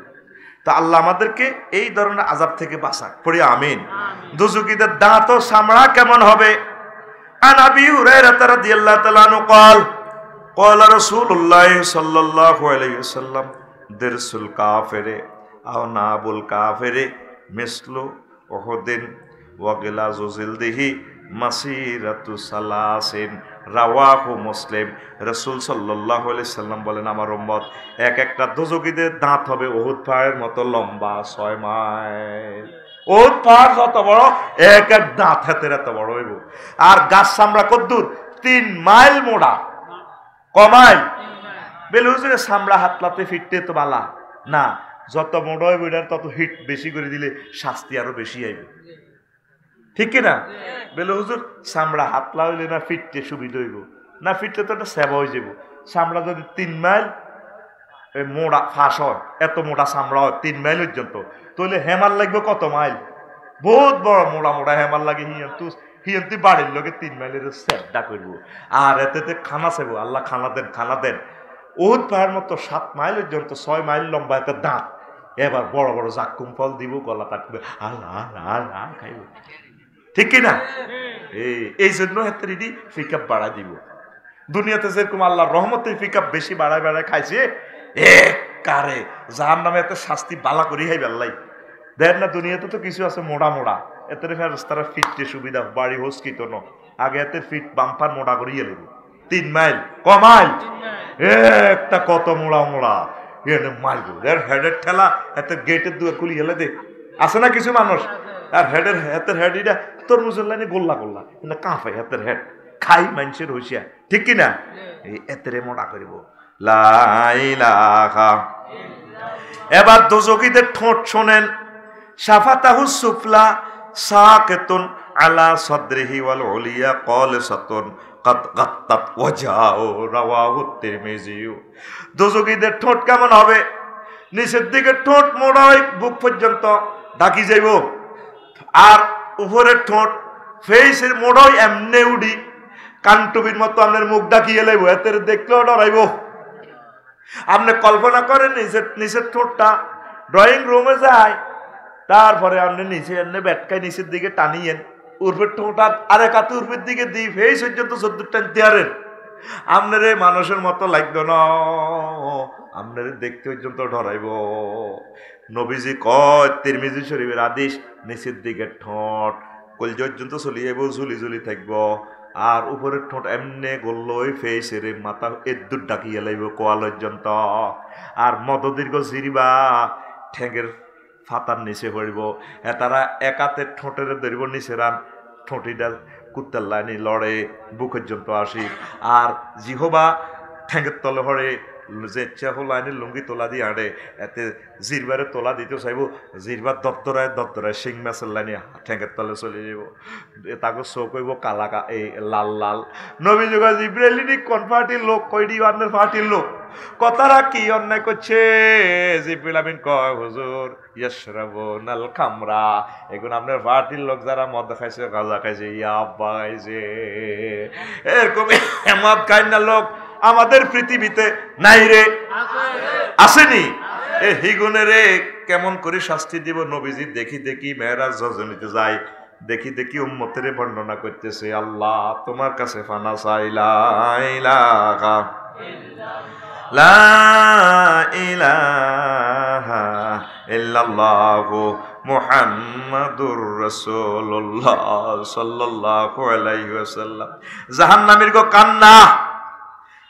S1: তা আল্লাহ আমাদেরকে এই ধরনের আজাব থেকে বাঁচাক পড়ি আমিন দুজুকিদের দাঁত ও সামড়া কেমন হবে আনাবি হুরাইরা তারা দিয়াল্লাহ তালানু কল কয়লা রসুল্লাহ সাল্লাহ আলাইসাল্লাম দেরসুল কাফেরে আও নাবুল ফেরে মিসলু ওহদিন ওয়াগিলা জুজিল দিহি মাসিরাতু সালাসিন রাওয়াহু মুসলিম রসুল সাল্লাহ সাল্লাম বলেন আমার উম্মত এক একটা দুজকিদের দাঁত হবে ওহুদ পায়ের মতো লম্বা ছয় মাইল ওহুদ পাহাড় যত বড় এক এক দাঁত হাতের এত বড় হইব আর গাছ সামরা কদ্দুর তিন মাইল মোড়া কমাই বেলে হুজুরে সামলা হাতলাতে ফিটতে তো বালা না যত মোড় হয় বইটার তত হিট বেশি করে দিলে শাস্তি আরো বেশি আইবে ঠিক কিনা বেলে হুজুর সামড়া হাতলা হইলে না ফিটতে সুবিধা হইব না ফিটতে তো একটা সেবা হয়ে যাব সামড়া যদি তিন মাইল মোড়া ফাঁস হয় এত মোটা সামড়া হয় তিন মাইল পর্যন্ত তাহলে হেমার লাগবে কত মাইল বহুত বড় মোড়া মোড়া হেমার লাগে হিয়ান তুই হিয়ন্তি বাড়ির লোকে তিন মাইলের শ্রদ্ধা করবো আর এতে খানা চাইবো আল্লাহ খানা দেন খানা দেন ওর পায়ের মতো সাত মাইলের জন্য ছয় মাইল লম্বা এতে দাঁত এবার বড় বড় জাক্কুম ফল দিব গলা কাটবে আল্লাহ আল্লাহ আল্লাহ খাইব ঠিক কিনা এই জন্য হাতে রেডি পিক আপ দিব দুনিয়াতে যেরকম আল্লাহ রহমতে পিক আপ বেশি বাড়ায় বাড়ায় খাইছে এ কারে যার নামে এত শাস্তি বালা করি হাইবে আল্লাহ দেখ না দুনিয়াতে তো কিছু আছে মোড়া মোড়া এতে ফেরস্তারা ফিটতে সুবিধা বাড়ি হোস কি ন আগে এতে ফিট বাম্পার মোটা করিয়ে লেব তিন মাইল কমাইল একটা কত মোড়া মোড়া এনে মাইল এর হেডের ঠেলা এতে গেটের দুয়ে খুলি হেলে দে আছে না কিছু মানুষ আর হেডের হেতের হেডিটা তোর মুসল্লানি গোল্লা গোল্লা না কাঁপাই হেতের হেড খাই মানুষের হইসিয়া ঠিক না হ্যাঁ। এই এতেরে মোড়া করিব লাইলাহা এবার দোজকিদের ঠোঁট শোনেন সাফাতাহু সুফলা সাকেতুন আলা সদরিহি ওয়াল উলিয়া কলসাতুন কাত গাত্তাত ওয়াজাও রাওয়াহু তিরমিজিউ দোজগীদের ঠোঁট কেমন হবে নিচের দিকে ঠোঁট মোড়া বুক পর্যন্ত ডাকি যাইব আর উপরের ঠোঁট ফেসের মোড়াই এমনে উডি কানটুবির মতো আপনার মুখ ডাকিয়ে লাইব এতে দেখলেও ডরাইব আপনি কল্পনা করেন নিজের নিচের ঠোঁটটা ড্রয়িং রুমে যায় তারপরে আপনি নিচে এনে ব্যাটকায় নিচের দিকে টানিয়েন উর্ফের ঠোঁটার আর একাতে উর্ফের দিকে দিই ফেই পর্যন্ত চোদ্দ টান তেয়ারের আপনার এই মানুষের মতো লাগবে না আপনার দেখতে পর্যন্ত ডরাইব নবীজি কয় তিরমিজি শরীফের আদেশ নিচের দিকে ঠোঁট কলজ পর্যন্ত চলি যাইব ঝুলি ঝুলি থাকব আর উপরের ঠোঁট এমনে গোল্লই ফেস এর মাথা এদ্দুর ডাকিয়ে লাগব কোয়াল পর্যন্ত আর মদ দীর্ঘ জিরিবা ঠেঙ্গের ফাতার নিচে হ্যাঁ তারা একাতে ঠোঁটের নিচে রান ঠোঁটিটা কুত্তার লাইনি লড়ে বুকের জন্য আসি আর জিহবা ঠেঙ্গের তলে হরে যে ইচ্ছা হল আইনের লুঙ্গি তোলা দিয়ে আঁড়ে এতে জিরবারে তোলা দিতে চাইব জিরবার দপ্তরায় দপ্তরায় শিং মাছের লাইনে ঠেঙ্গের তলে চলে যাব তাকে শো করব কালা এই লাল লাল নবী যুগ জিব্রেলিনি কোন পার্টির লোক দিব অন্যের পার্টির লোক কথারা কি অন্যায় করছে জিব্রিল আমিন কয় হুজুর ইয়াশরাবুনাল খামরা এখন আপনার পার্টির লোক যারা মদ খাইছে গাঁজা খাইছে ইয়া আব্বা খাইছে এরকম মদ খাই লোক আমাদের পৃথিবীতে নাই রে আসেনি এ হিগুনে রে কেমন করে শাস্তি দিব নবীজি দেখি দেখি মেয়েরা রজনীতে যায় দেখি দেখি উম্মতের বর্ণনা করতেছে আল্লাহ তোমার কাছে ফানা চাইলা মুহাম্মাদুর রসুল্লাহ গো কান্না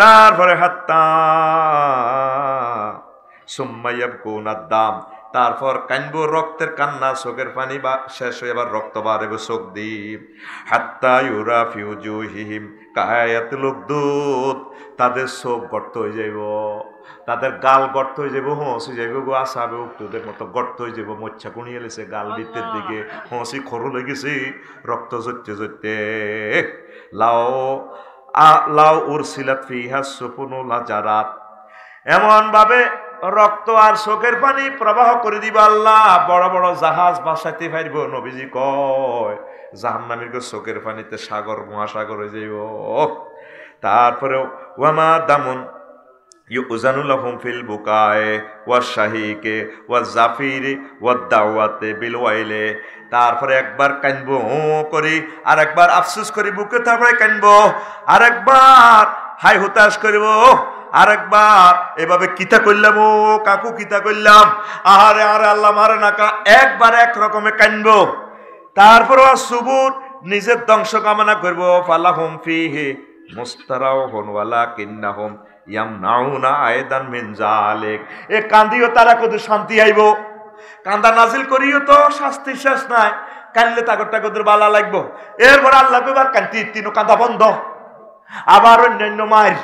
S1: তারপরে হাত্তা সুম্মাইয়াব কৌনার দাম তারপর কানব রক্তের কান্না চোখের পানি বা শেষ হয়ে আবার রক্ত বাড়েব চোখ দ্বীপ হাত্তা ইউরা ফিউজু হিহিম কাহায়াত লোক দুধ তাদের চোখ গর্ত হয়ে যাইব তাদের গাল গর্ত হয়ে যাবো হঁসি যাইব গো আসাবে উক্তদের মতো গর্ত হয়ে যাবো মোচ্ছা কুনিয়ে লেছে গাল বৃত্তের দিকে হঁসি খরু লেগেছি রক্ত জরতে জরতে লাও লাউ উরসিলাত ফিহা সুকুনুলা এমন ভাবে রক্ত আর শোকের পানি প্রবাহ করে দিবা আল্লাহ বড় বড় জাহাজ বাসাইতে ফাইব নবীজি কয় জাহান্নামের শোকের পানিতে সাগর মহাসাগর হয়ে যাইব তারপরে ওয়ামা দামুন ইউজানুলহম ফিল বুকায়ে ওয়া শাহিকে ওয়া জাফিরে ওয়া দাওয়াতে বিল ওয়াইলে তারপরে একবার কানবো হো করি আর একবার আফসুস করি বুকে তারপরে কানবো আর একবার হাই হুতাশ করিব আর একবার এভাবে কিতা করলাম ও কাকু কিতা করলাম আহারে আরে আল্লাহ মারে না একবার এক রকমে কানব তারপরে আর সুবুর নিজের ধ্বংস কামনা করবো ফালা হোম ফি হে মুস্তারাও হনওয়ালা কিন্না হোম ইয়াম নাও না আয়দান মেন আলেক এ কান্দিও তারা কত শান্তি আইব কান্দা নাজিল করিও তো শাস্তি শেষ নাই কান্দলে তাগর তাগর বালা লাগবো এরপর আল্লাহ এবার কান্তি তিন কান্দা বন্ধ আবার অন্যান্য মায়ের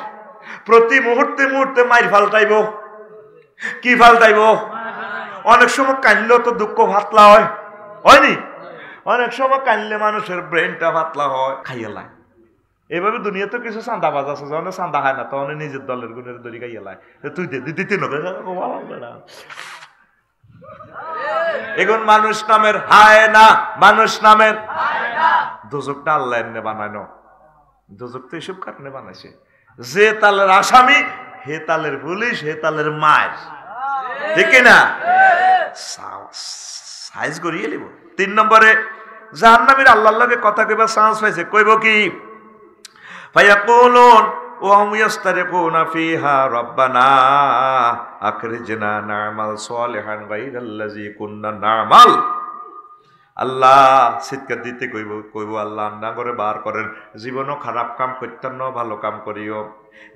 S1: প্রতি মুহূর্তে মুহূর্তে মায়ের ফালতাইব কি ফালতাইব অনেক সময় কানলেও তো দুঃখ ভাতলা হয় হয়নি অনেক সময় কান্দলে মানুষের ব্রেনটা ভাতলা হয় খাইয়ে লাগে দুনিয়া তো কিছু সান্দা বাজ আছে যখন সান্দা হয় না তো অনেক নিজের দলের গুণের দড়ি গাইয়ে লাগে তুই দিতে না এখন মানুষ নামের হায় না মানুষ নামের দুজকটা আল্লাহ এমনি বানানো দুজক তো এসব কারণে বানাইছে যে তালের আসামি হে তালের পুলিশ হে তালের মায়ের ঠিক না সাইজ করিয়ে নিব তিন নম্বরে জাহান্নামের আল্লাহ লগে কথা কইবা সাহস পাইছে কইব কি ভাইয়া কোন আল্লাহ দিতে আল্লাহ বার করেন জীবনও খারাপ কাম করতেন ভালো কাম করিও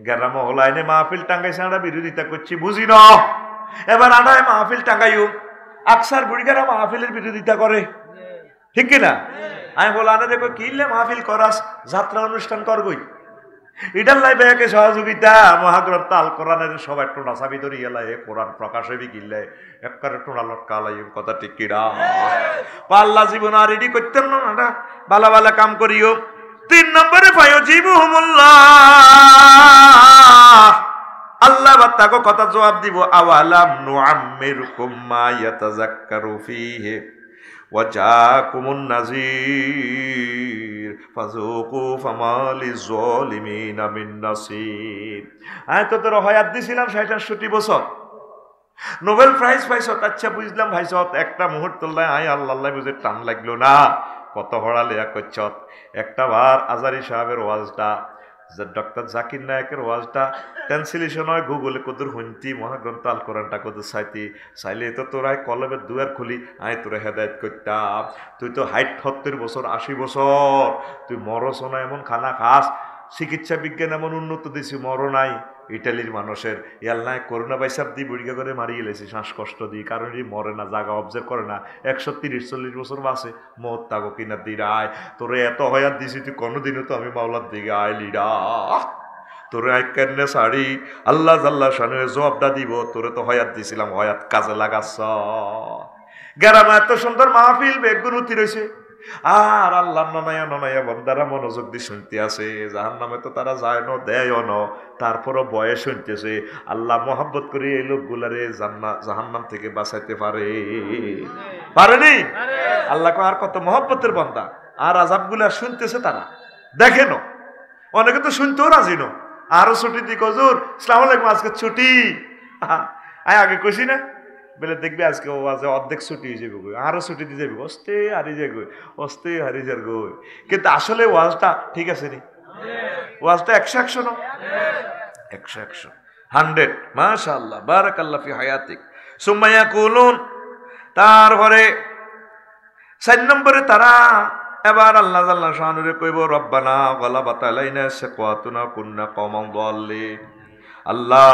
S1: গেরাম হলাইনে মাহফিল টাঙ্গাইছে আমরা বিরোধিতা করছি বুঝি ন এবার আনায় মাহফিল টাঙ্গাইও আকসার বুড়িগারা মাহফিলের বিরোধিতা করে ঠিক কিনা আমি বলো আনা দেখো কিনলে মাহফিল করাস যাত্রা অনুষ্ঠান করবই ইডাল লাইফ একে সহযোগিতা মহাগ্রব তাল কোরআন সবাই নাসাবি চাবি এলাই লাই কোরআন প্রকাশে বিকিলে একবারে টোনা লটকা লাই কথা ঠিক কিরা পাল্লা জীবন আর রেডি করতেন না না ভালো ভালো কাম করিও তিন নম্বরে পাইও জীবহুমুল্লাহ আল্লাহ বাত্তাকো কথা জবাব দিব আওয়ালাম নুআম্মিরকুম মা ইয়াতাযাক্কারু ফীহি ওয়াজা কুমুন নাজির ফাজুকু ফামালি জলিমিন আমিন নাসির আয় তোদের হয়াত দিছিলাম ষাট আটষট্টি বছর নোবেল প্রাইজ পাইছত আচ্ছা বুঝলাম ভাইছত একটা মুহূর্ত আই আল্লাহ বুঝে টান লাগলো না কত হড়ালে করছত একটা বার আজারি সাহেবের ওয়াজটা যে ডক্টর জাকির নায়কের ওয়াজটা ট্রান্সলেশন হয় গুগলে কদুর হইনতি মহাগ্রন্থ আল কোরআনটা কদুর সাইতি চাইলে তো তোরাই কলমে দুয়ার খুলি আয় তোরা হেদায়ত করতাম তুই তো হাইট সত্তর বছর আশি বছর তুই না এমন খানা খাস চিকিৎসা বিজ্ঞান এমন উন্নত দিছি মর নাই ইটালির মানুষের ইয়াল্লায় করোনা বাইসাব দিয়ে বুড়িকে করে মারিয়ে লেছি শ্বাসকষ্ট দিয়ে কারণ এই মরে না জাগা অবজার্ভ করে না একশো তিরিশ চল্লিশ বছর বাসে মত তাগো কিনা দিরা আয় তোরে এত হয়াত দিছি তুই কোনোদিনও তো আমি মাওলার দিকে আয় লিরা তোরে এক কেন সারি আল্লাহ জাল্লা জবাব জবাবটা দিব তোরে তো হয়াত দিছিলাম হয়াত কাজে লাগাস গ্যারামা এত সুন্দর মাহফিল বেগুন উতি রয়েছে আর আল্লাহ ননায়া ননায়া বন্দারা মনোযোগ দিয়ে শুনতে আছে যাহার নামে তো তারা যায় ন দেয় ন তারপরও বয়ে শুনতেছে আল্লাহ মোহাম্মত করে এই লোকগুলারে জান্না জাহান্নাম থেকে বাঁচাইতে পারে পারেনি আল্লাহ আর কত মহব্বতের বন্দা আর আজাবগুলা শুনতেছে তারা ন অনেকে তো শুনতেও রাজি ন আরো ছুটি দি কজুর আলাইকুম আজকে ছুটি আগে খুশি না বেলে দেখবি আজকে ও আজ অর্ধেক ছুটি হয়ে যাবে আরও ছুটি দিয়ে যাবে অস্তে হারিয়ে যে গই অস্তে হারিয়ে যার গই কিন্তু আসলে ওয়াজটা ঠিক আছে নি ওয়াজটা একশো একশো না একশো একশো হান্ড্রেড মাশা আল্লাহ বারাক আল্লাহ ফি হায়াতিক সুমাইয়া কুলুন তারপরে চার নম্বরে তারা এবার আল্লাহ আল্লাহ শাহানুরে কইব রব্বানা গলা বাতালাইনা সে কুন্না কমান দল্লিন আল্লাহ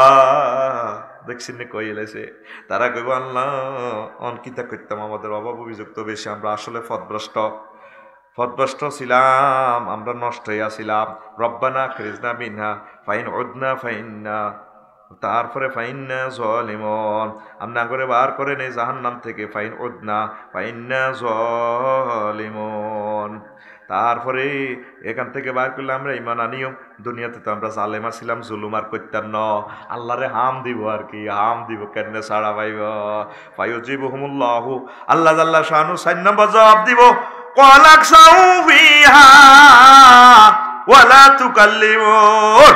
S1: দেখছেন কই এলেছে তারা কইব আল্লাহ অনকিতা করতাম আমাদের অভাব অভিযুক্ত বেশি আমরা আসলে ফদভ্রষ্ট ফদভ্রষ্ট ছিলাম আমরা নষ্ট হইয়াছিলাম রব্বানা কৃষ্ণা মিনহা ফাইন উদনা ফাইন্না তারপরে ফাইন্না জলিমন আমরা করে বার করে নেই জাহান নাম থেকে ফাইন উদনা ফাইন্না জলিমন তারপরে এখান থেকে বাইর করলে আমরা ইমান আনিও দুনিয়াতে তো আমরা জালেমা ছিলাম আর করতাম ন আল্লাহরে হাম দিব আর কি হাম দিব কেন সাড়া পাইব পাইও জীব হুমুল্লাহ আল্লাহ আল্লাহ শাহানু সাইন নম্বর জবাব দিব কলাক সাউবিহা ওয়ালা তুকাল্লিমুন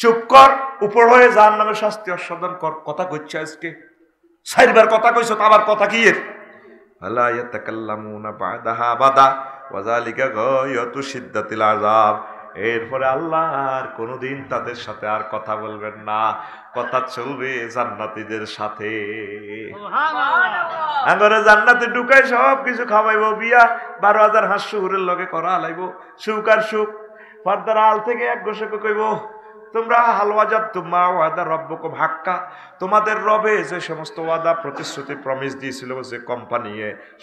S1: চুপ কর উপর হয়ে যার নামে শাস্তি অসাধন কর কথা কইছে আজকে সাইরবার কথা কইছো আবার কথা কি এর আলা ইয়াতাকাল্লামুনা বাদাহা বাদা ওয়াজালিকা গত সিদ্ধাতিল আজাব এরপরে আল্লাহ আর কোনোদিন তাদের সাথে আর কথা বলবেন না কথা চলবে জান্নাতিদের সাথে আঙ্গরে জান্নাতে ঢুকাই সব কিছু খাওয়াইব বিয়া বারো হাজার হাঁস শুহুরের লগে করা আলাইব সুখ আর সুখ পর্দার আল থেকে এক গোসকে কইব তোমরা হালওয়াজাত তোমা ওয়াদা রব্বকম হাক্কা তোমাদের রবে যে সমস্ত ওয়াদা প্রতিশ্রুতি প্রমিস দিয়েছিল যে কোম্পানি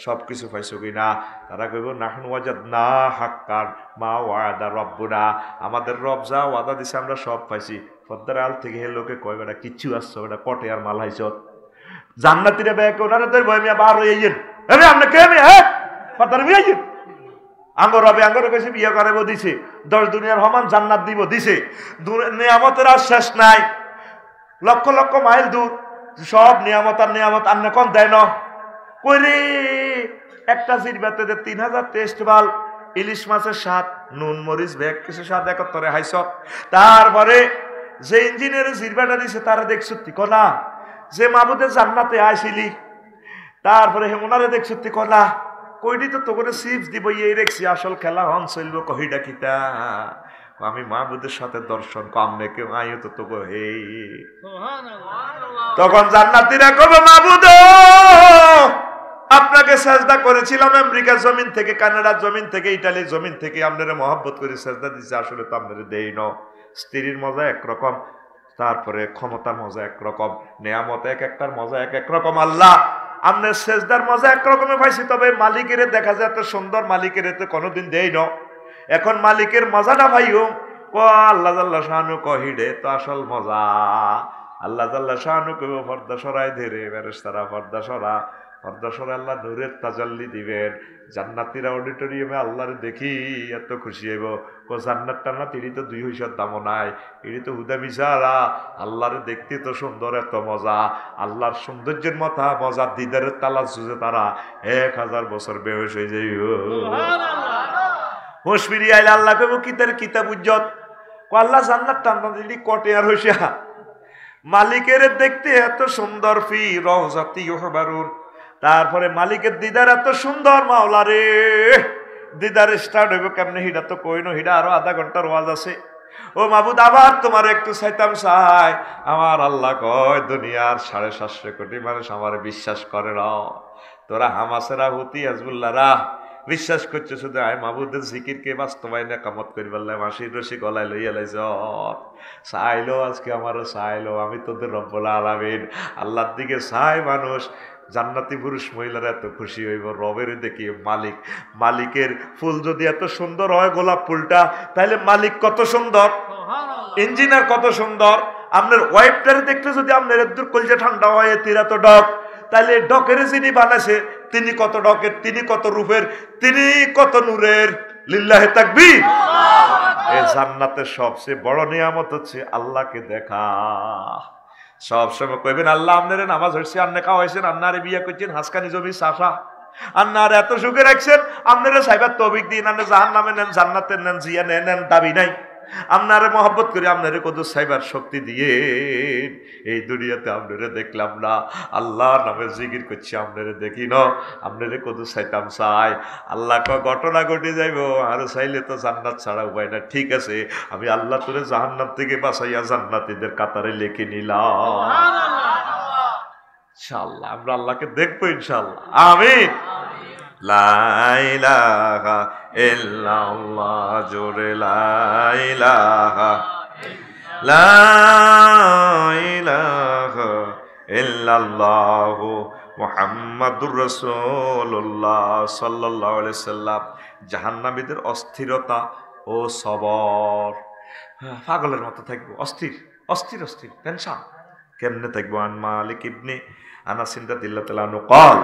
S1: সব কিছু পাইছো কি না তারা কইব নাহন ওয়াজাদ না হাক্কার মা ওয়াদা রব্য না আমাদের রব যা ওয়াদা দিছে আমরা সব পাইছি ফদ্দার আল থেকে হে লোকে কয় বেটা কিচ্ছু আসছো বেটা কটে আর মাল হাইছ জান্নাতিরা ব্যাগ না তো বয় মিয়া বার হয়ে আমরা কে মিয়া হ্যাঁ পাতার মিয়া আঙ্গর হবে আঙ্গর বেশি বিয়ে করাবো দিছে দশ দুনিয়ার সমান জান্নাত দিব দিছে নিয়ামতের আর শেষ নাই লক্ষ লক্ষ মাইল দূর সব নিয়ামত আর নিয়ামত আর কন দেয় না কইরে একটা জিরবাতে তিন হাজার টেস্ট বাল ইলিশ মাছের স্বাদ নুন মরিচ ভেক কিছু স্বাদ একত্তরে হাইছ তারপরে যে ইঞ্জিনিয়ার জিরবাটা দিছে তারা দেখছো তিকনা যে মাবুদের জান্নাতে আইছিলি তারপরে ওনারে দেখছো তিকনা কইডি তো তোকে চিপস দিব এই রেখছি আসল খেলা হন চলবো কহিডা কিতা আমি মা মাহবুদের সাথে দর্শন কামনে কেউ আইও তো তোকে হে তখন জান্নাতিরা কবে মাহবুদ আপনাকে সাজদা করেছিলাম আমেরিকা জমিন থেকে কানাডার জমিন থেকে ইটালির জমিন থেকে আপনারা মহব্বত করে সাজদা দিচ্ছে আসলে তো আপনারা দেই ন স্ত্রীর মজা একরকম তারপরে ক্ষমতার মজা একরকম নেয়ামত এক একটার মজা এক এক রকম আল্লাহ আপনার সেজদার মজা একরকমে পাইছি তবে মালিকের দেখা যায় এত সুন্দর মালিকের এতে কোনোদিন দেই ন এখন মালিকের মজাটা ভাইও ক আল্লাহ আল্লাহ শাহানু কহিডে তো আসল মজা আল্লাহ আল্লাহ শাহানু কেউ ফর্দা সরাই ধেরে বেরেস্তারা ফর্দা সরা পর্দাসরে আল্লাহ নূরের তাজাল্লি দিবেন জান্নাতিরা অডিটোরিয়ামে আল্লাহরে দেখি এত খুশি হইব ও জান্নাত টান্নাত ইড়ি তো দুই হইসার দামও নাই ইড়ি তো হুদা বিশালা আল্লাহরে দেখতে তো সুন্দর এত মজা আল্লাহর সৌন্দর্যের মাথা মজা দিদারের তালা সুজে তারা এক হাজার বছর বেহস হয়ে যাইব হোস ফিরিয়ে আইলে আল্লাহ কেব কিতার কিতাব উজ্জত ও আল্লাহ জান্নাত টান্নাত ইড়ি কটে আর হইসা মালিকের দেখতে এত সুন্দর ফি জাতীয় হবারুন তারপরে মালিকের দিদার এত সুন্দর মাওলা রে দিদার স্টার্ট হইব কেমনি হিডা তো কইন হিডা আরো আধা ঘন্টার ওয়াজ আছে ও মাবুদ আবার তোমার একটু চাইতাম চাই আমার আল্লাহ কয় দুনিয়ার সাড়ে সাতশো কোটি মানুষ আমার বিশ্বাস করে না তোরা হামাসেরা হুতি আজবুল্লারা বিশ্বাস করছে শুধু আয় কে বাস্তবায় না কামত করি বললাম মাসির রসি গলায় লইয়া লাইছ চাইলো আজকে আমারও সাইলো আমি তোদের রব্বলা আলামিন আল্লাহর দিকে চাই মানুষ জান্নাতি পুরুষ মহিলারা এত খুশি হইব রবের দেখি মালিক মালিকের ফুল যদি এত সুন্দর হয় গোলাপ ফুলটা তাহলে মালিক কত সুন্দর ইঞ্জিনিয়ার কত সুন্দর আপনার ওয়াইফটারে দেখলে যদি আপনার একদুর কলজে ঠান্ডা হয় তিরা তো ডক তাহলে ডকের যিনি বানাইছে তিনি কত ডকের তিনি কত রূপের তিনি কত নূরের লিল্লাহে তাকবি এ জান্নাতের সবচেয়ে বড় নিয়ামত হচ্ছে আল্লাহকে দেখা সব সময় কইবেন আল্লাহ আপনারে নামাজ হয়েছে আন্নে খাওয়া হয়েছেন আন্নারে বিয়া করছেন হাসকানি জমি সাফা আন্নার এত সুখে রাখছেন আপনারে সাইবার তবিক দিন আন্নে জাহান নামে নেন জান্নাতের নেন জিয়া নেন দাবি নাই আপনারে মহব্বত করি আপনারে কত সাইবার শক্তি দিয়ে এই দুনিয়াতে আপনারে দেখলাম না আল্লাহ নামে জিগির করছি আপনারে দেখি না আপনারে কত সাইতাম সাই আল্লাহ ক ঘটনা ঘটে যাইব আর সাইলে তো জান্নাত ছাড়া উপায় না ঠিক আছে আমি আল্লাহ তোরে জাহান্নাত থেকে বাঁচাইয়া জান্নাতিদের কাতারে লিখে নিলাম ইনশাল্লাহ আমরা আল্লাহকে দেখবো ইনশাল্লাহ আমিন লাইলাহা ইল্লাল্লাহ জোরে লাইলাহা লাইলাহা ইল্লাল্লাহ মোহাম্মদুর রসুল্লাহ সাল্লাহ সাল্লাম জাহান্নাবীদের অস্থিরতা ও সবর হ্যাঁ, পাগলের মতো থাকবো অস্থির অস্থির অস্থির টেনশন কেমনে থাকব আন মালিক ইবনে আনাসিন্দা দিল্লা তালানু কল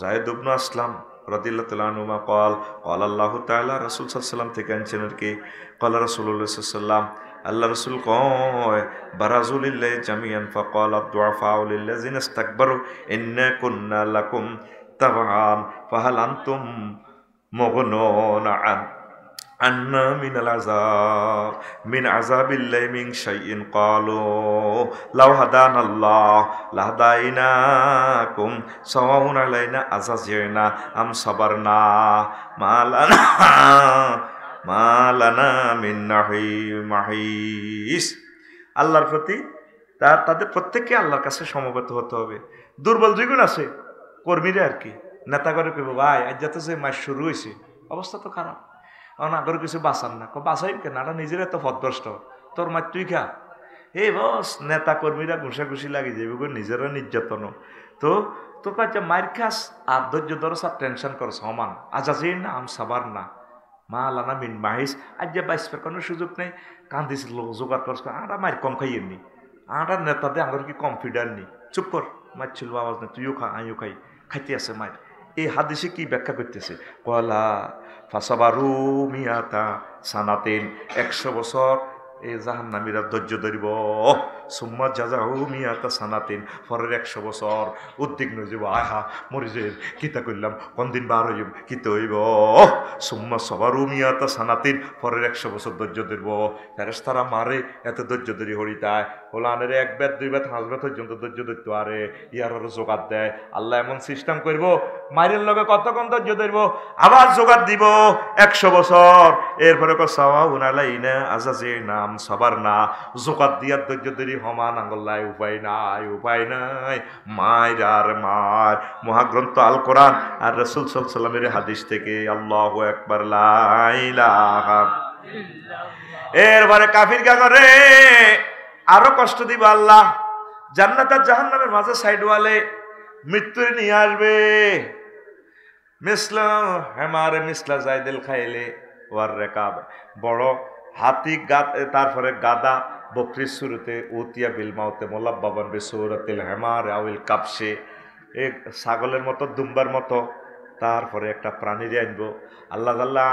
S1: জায়দ ইবনু আসলাম রদিল্লা তালুমা কল কল আল্লাহ তাল্লাহ রসুল সাল্লাম থেকে আনছেন আর কি কল রসুল্লাহ সাল্লাম আল্লাহ রসুল কয় বারাজুলিল্লাহ জামিয়ান ফকল আব্দুয়াফাউলিল্লাহ জিনাস তাকবারু ইন্না কুন্না লাকুম তাবান ফাহাল আনতুম মগনন আন আন্না মিন আজাব মিন আজাবিল্লাই মিং শাইইন ক্বালু লাউ আল্লাহ হাদানাল্লাহ লাহদাইনাকুম সাওয়াউন আলাইনা আজাজিনা আম সাবারনা মালানা মালানা মিন মাহিস আল্লাহর প্রতি তার তাদের প্রত্যেককে আল্লাহর কাছে সমবেত হতে হবে দুর্বল দ্বিগুণ আছে কর্মীরা আর কি নেতাগরে কইব ভাই আজ যাতে যে মাস শুরু হয়েছে অবস্থা তো খারাপ অন কিছু বাঁচান না বাঁচাই কেন এটা নিজের এত পদভ্রষ্ট তোর মার তুই খা এ বস নেতা কর্মীরা ঘুষি লাগে যাবে নিজেরা নির্যাতন তো তো কাজে মায়ের খাস আর ধৈর্য ধরস আর টেনশন কর সমান আজাজি না আম সাবার না মা লানা মিন মাহিস আজ যে বাইশ কোনো সুযোগ নেই কান্দিস জোগাড় করস আটা মায়ের কম খাইয়ের নি আঁটার নেতাদের আমার কি কম ফিডার নি চুপ কর মার ছিল আওয়াজ না তুইও খা আইও খাই খাইতে আছে মায়ের এই হাদিসে কি ব্যাখ্যা করতেছে কলা ফাসাবারু মিয়াতা সানাতেন একশো বছর এ জাহান্নামীরা ধৈর্য ধরিব সুম্মা জাজা হু মিয়াতা সানাতিন পরের একশো বছর উদ্বিগ্ন যাব আহা মরিজের কিতা করলাম কোনদিন বার হইব তো হইব সুম্মা সবার মিয়াতা সানাতিন পরের একশো বছর ধৈর্য ধরব ফেরেস তারা মারে এত ধৈর্য ধরি হরিতায় হোলানের এক বেত দুই বেত হাঁস ব্যাত পর্যন্ত ধৈর্য ধরত আরে ইয়ার আরো জোগাড় দেয় আল্লাহ এমন সিস্টেম করব মাইরের লগে কতক্ষণ ধৈর্য ধরব আবার জোগাড় দিব একশো বছর এরপরে কথা উনালাই না আজাজে নাম সবার না জোগাড় দিয়ার ধৈর্য ধরি হমা নাঙ্গল্লায় উপায় নাই উপায় নাই মায় আর মার মহাগ্রন্থ আল কোরআন আর রসুল সাল্লামের হাদিস থেকে আল্লাহ একবার লাইলা এরপরে কাফির গাগরে আরো কষ্ট দিব আল্লাহ জান্নাত আর জাহান্নামের মাঝে ওয়ালে মৃত্যু নিয়ে আসবে মিসলা হেমার মিসলা জাইদেল খাইলে ওয়ার রেকাব বড় হাতি তারপরে গাদা বকরির শুরুতে উতিয়া বিলমাউতে মোলাব্বাবান বেসৌরাতিল হেমার আউল কাপসে এ ছাগলের মতো দুম্বার মতো তারপরে একটা প্রাণীরে আনবো আল্লাহ আল্লাহ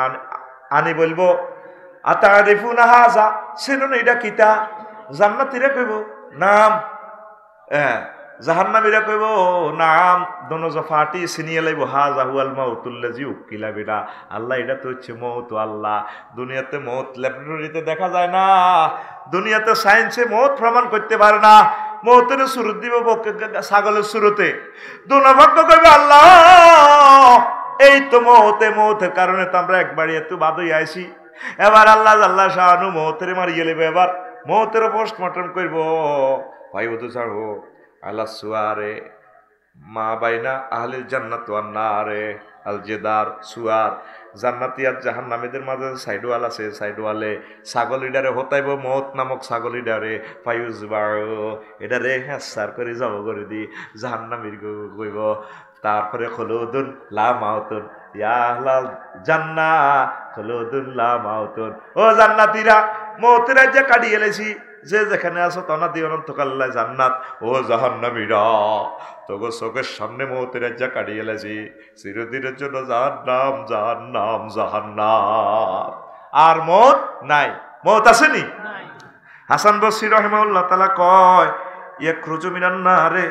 S1: আনি বলবো আতা কিতা জান্নাতিরে কইব নাম হ্যাঁ জাহান্নামীরা কইব নাম দনজ ফাটি সিনিয়ে লাইব হা জাহুয়াল মাউতুল্লা জি উকিলা বিরা আল্লাহ এটা তো হচ্ছে মৌত আল্লাহ দুনিয়াতে মৌত ল্যাবরেটরিতে দেখা যায় না দুনিয়াতে সায়েন্সে মৌত প্রমাণ করতে পারে না মৌতের সুরত দিব ছাগলের সুরতে দুর্ভাগ্য কইবে আল্লাহ এই তো মৌতে মৌতের কারণে তো আমরা একবার এত বাদই আইছি এবার আল্লাহ আল্লাহ শাহানু মৌতের মারিয়ে লেবে এবার মৌতের পোস্টমর্টম করবো ভাই তো ছাড়ো আলা সুয়ারে মা বাইনা আহলিল জান্নাত ওয়ান নারে আল জেদার সুয়ার জান্নাতি আর জাহান নামেদের মাঝে সাইডওয়াল আছে সাইডওয়ালে ছাগল ইডারে হতাইব মত নামক ছাগল ইডারে ফায়ুজ বাড়ো এডারে হ্যাঁ করে যাব করে দি জাহান নামির কইব তারপরে খলুদুন লা মাহতুন ইয়াহলাল জান্না খলুদুন লা মাহতুন ও জান্নাতিরা মতের যে কাটিয়ে এলেছি যে যেখানে আছো তনা দিয়ে অনন্তকাল্লায় জান্নাত ও জাহান্নামীরা তোগো চোখের সামনে মহতের যা কাটিয়ে লেছি চিরদিনের জন্য নাম জাহান্নাম নাম আর মত নাই মত আসেনি হাসান বসির রহেমাউল্লাহ তালা কয় ইয়ে ক্রুজমিনান না রে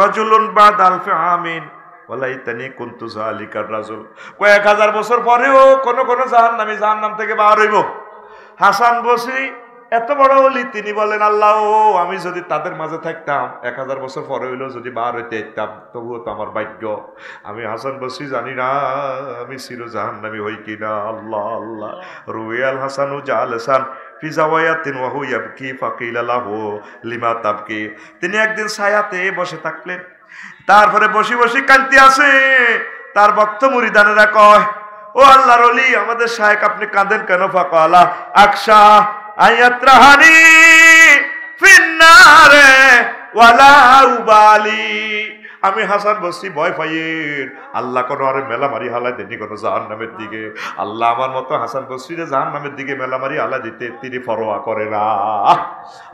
S1: রজুলুন বা দালফে আমিন ওলাইতানি কুন্তু জালিকার রাজুল কয়েক হাজার বছর পরেও কোনো কোনো জাহান্নামি নাম থেকে বার হইব হাসান বসি এত বড় অলি তিনি বলেন আল্লাহ আমি যদি তাদের মাঝে থাকতাম এক হাজার বছর পরে হইলেও যদি বার হইতে একতাম তবুও তো আমার ভাগ্য আমি হাসান বসি জানি না আমি সির জাহান্নামি হই কিনা আল্লাহ আল্লাহ রুয়াল হাসান ও জাল হাসান লিমা তাবকি তিনি একদিন সায়াতে বসে থাকলেন তারপরে বসে বসে কান্তি আছে তার ভক্ত মুরিদানেরা কয় ও আল্লাহ অলি আমাদের শায়েক আপনি কাঁদেন কেন ফাঁকা আকশাহ
S2: ওয়ালা
S1: উবালি আমি হাসান বসছি ভয় পাইয়ের আল্লাহ কোনো আরে মারি হালাই দেনি কোনো জাহান নামের দিকে আল্লাহ আমার মতো হাসান বসরিরে জাহান নামের দিকে মেলামারি আলা দিতে তিনি ফরোয়া করে না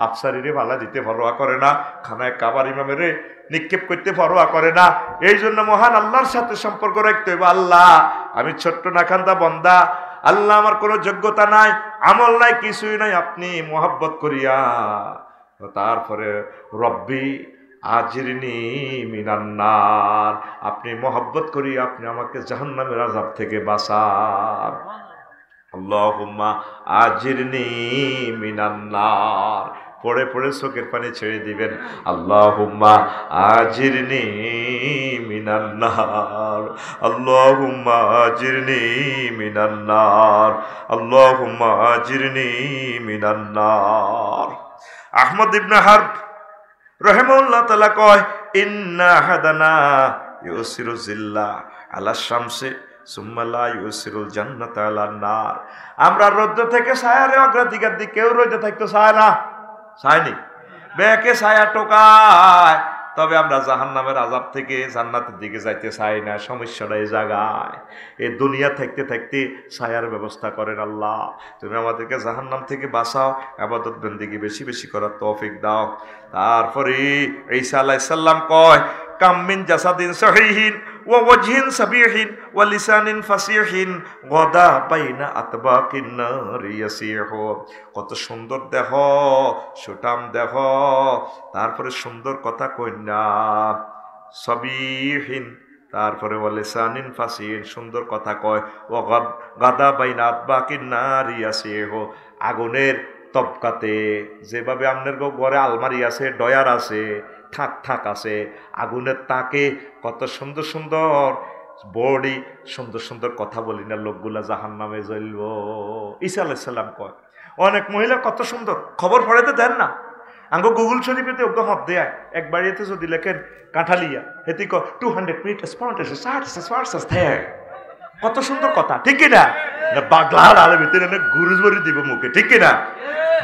S1: আফসারিরে ভালা দিতে ফরোয়া করে না খানায় কাবার ইমামেরে নিক্ষেপ করতে ফরোয়া করে না এই জন্য মহান আল্লাহর সাথে সম্পর্ক রাখতে হবে আল্লাহ আমি ছোট্ট নাখান্দা বন্দা আল্লাহ আমার কোনো যোগ্যতা নাই আমল নাই কিছুই নাই আপনি মোহাব্বত করিয়া তারপরে রব্বি আজিরনি মিনান্নার আপনি মোহাব্বত করিয়া আপনি আমাকে জাহান্নামের আজাব থেকে বাসার আল্লাহুম্মা আজিরনি মিনান্নার পড়ে পড়ে চোখের পানি ছেড়ে দিবেন আল্লাহ হুম্মা আজিরনি মিনান নার আল্লাহুম্মা আজিরনি মিনান নার আল্লাহুম্মা আজিরনি মিনান নার আহমদ ইবনে হার্ব রহমউল্লাহ তাআলা কয় ইন্না হাদানা ইউসিরু জিল্লা আলা শামসে আমরা রৌদ্র থেকে ছায়ারে অগ্রাধিকার দিই কেউ রৌদ্র থাকতো ছায় না ছায়নি বেকে ছায়া টোকায় তবে আমরা জাহান নামের আজাব থেকে জান্নাতের দিকে যাইতে চাই না সমস্যাটা এই জায়গায় এ দুনিয়া থাকতে থাকতে ছায়ার ব্যবস্থা করেন আল্লাহ তুমি আমাদেরকে জাহান নাম থেকে বাঁচাও আবাদত বন্দিকে বেশি বেশি করার তৌফিক দাও তারপরে ঈসা ইসাল্লাম কয় কামিন জাসাদিন সহিহীন ওয়া ওয়াজহিন সাবিহিন ওয়া লিসানিন ফাসিহিন গদা বাইনা আতবাকিন নারি ইয়াসিহ কত সুন্দর দেহ সুটাম দেহ তারপরে সুন্দর কথা না সবিহীন তারপরে বলে সানিন ফাসিন সুন্দর কথা কয় ও গাদা বাইনাত আতবা নারী আছে হো আগুনের তপকাতে যেভাবে আপনার ঘরে আলমারি আছে ডয়ার আছে থাক থাক আছে আগুনের তাকে কত সুন্দর সুন্দর বড়ি সুন্দর সুন্দর কথা বলি না লোকগুলা জাহান নামে জ্বলব ইসা আলাইসাল্লাম কয় অনেক মহিলা কত সুন্দর খবর পড়াইতে দেন না আঙ্গ গুগল শরীফেতে অজ্ঞ হব দেয় এক বাড়িতে যদি লেখেন কাঁঠালিয়া হেতি ক টু হান্ড্রেড মিনিট কত সুন্দর কথা ঠিক কিনা বাগলার আলে ভিতরে গুরুজবরি দিব মুখে ঠিক কিনা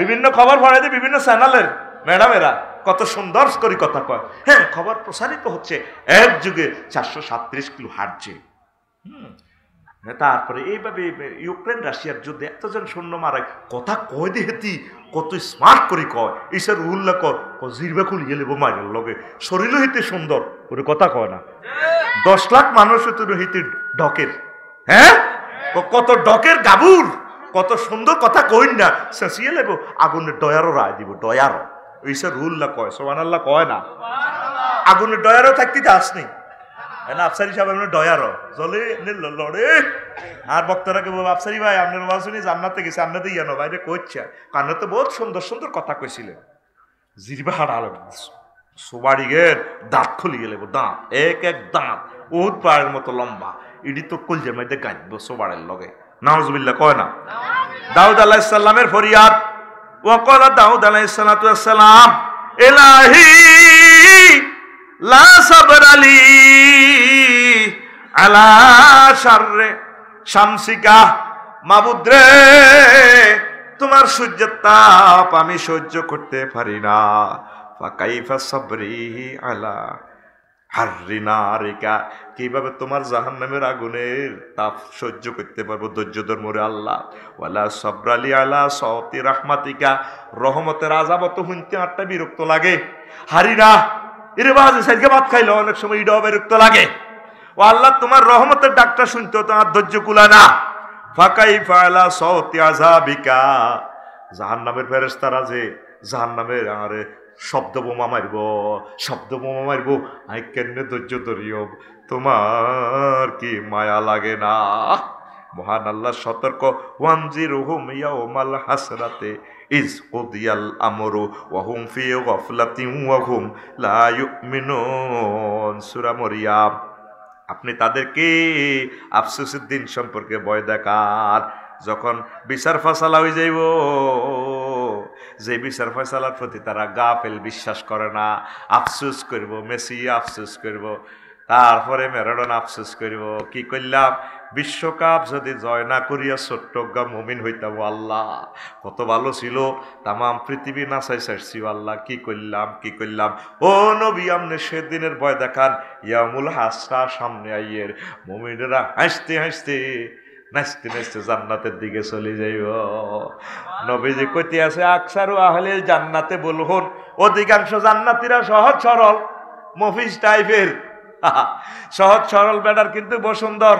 S1: বিভিন্ন খবর পড়াইতে বিভিন্ন চ্যানেলের ম্যাডামেরা কত সুন্দর করে কথা কয় হ্যাঁ খবর প্রসারিত হচ্ছে এক যুগে চারশো সাতত্রিশ কিলো হারছে হুম মানে তারপরে এইভাবে ইউক্রেন রাশিয়ার যুদ্ধে এতজন সৈন্য মারায় কথা কয় দেহেতি কত স্মার্ট করে কয় ঈশ্বর উল্লেখ কর ইয়ে গেলেব মায়ের লগে শরীর হইতে সুন্দর ওরে কথা কয় না দশ লাখ মানুষ তোর হইতে ডকের হ্যাঁ কত ডকের গাবুর কত সুন্দর কথা কইন না সিয়ে লেব আগুনের ডয়ারও রায় দিব ডয়ারও ওইসা রুল্লা কয় সোহান আল্লাহ কয় না আগুনে ডয়ারও থাকতে তো আসনি না আফসারি সাহেব এমনি ডয়ারও জলে লড়ে আর বক্তরা কে বলবো আফসারি ভাই আপনার ওয়াজ শুনি জান্নাতে গেছে আপনাদের ইয়ানো বাইরে কইছে কান্না তো বহুত সুন্দর সুন্দর কথা কইছিলেন জিরিবা হাড় আলো সোবাড়ি গের দাঁত খুলি গেলে দাঁত এক এক দাঁত বহুত পাড়ের মতো লম্বা ইডি তো কলজের মধ্যে গাঁজবো সোবাড়ের লগে নাওজবিল্লা কয় না দাউদ আলাহিসাল্লামের ফরিয়াদ وقال داود عليه الصلاة والسلام إلهي لا صبر لي على شر শামসিকা মাবুদ্রে তোমার সূর্যের তাপ আমি সহ্য করতে পারি না ফাকাইফা সাবরি আলা হারিনারিকা কিভাবে তোমার জাহান নামের আগুনের তাপ সহ্য করতে পারবো ধৈর্য ধর্মরে আল্লাহ ওয়ালা সবরালি আলা সতি রাহমাতিকা রহমতের আজাবত শুনতে আটটা বিরক্ত লাগে হারিনা এরে বাজে সাইজকে ভাত খাইলো অনেক সময় ইডাও বিরক্ত লাগে ও আল্লাহ তোমার রহমতের ডাক্তার শুনতে তো ধৈর্য কুলা না ফাঁকাই ফায়লা সতি আজাবিকা জাহান নামের ফেরেস্তারা যে জাহান নামের আরে শব্দ বোমা মারব শব্দ বোমা মারব আই কেন ধৈর্য ধরিও তোমার কি মায়া লাগে না মহান আল্লাহ সতর্ক ওয়ান জিরো হুম ইয়া ও মাল হাসরাতে ইজ দিয়াল আমরু ওয়াহুম ফি গফলাতি ওয়াহুম লা মিনো সূরা আপনি তাদেরকে আফসোসের দিন সম্পর্কে ভয় দেখার যখন বিচার ফাসালা হয়ে যাইব যে বিচার ফয়সালার প্রতি তারা গা গাফেল বিশ্বাস করে না আফসুস করব মেসি আফসুস করব তারপরে ম্যারাডোনা আফসুস করব কি করলাম বিশ্বকাপ যদি জয় না করিয়া চট্টগ্রাম মমিন হইতাম আল্লাহ কত ভালো ছিল তামাম পৃথিবী নাচাই সারছি আল্লাহ কি করলাম কি করলাম ও নবী আমনে সেদিনের ভয় দেখান ইয়ামুল হাসরা সামনে আইয়ের মমিনেরা হাসতে হাসতে নাচতে নাচতে জান্নাতের দিকে চলে যাইব নবীজি কইতে আছে আকসারু আহলে জান্নাতে বলুন অধিকাংশ জান্নাতিরা সহজ সরল মফিজ টাইপের সহজ সরল ব্যাটার কিন্তু বসুন্দর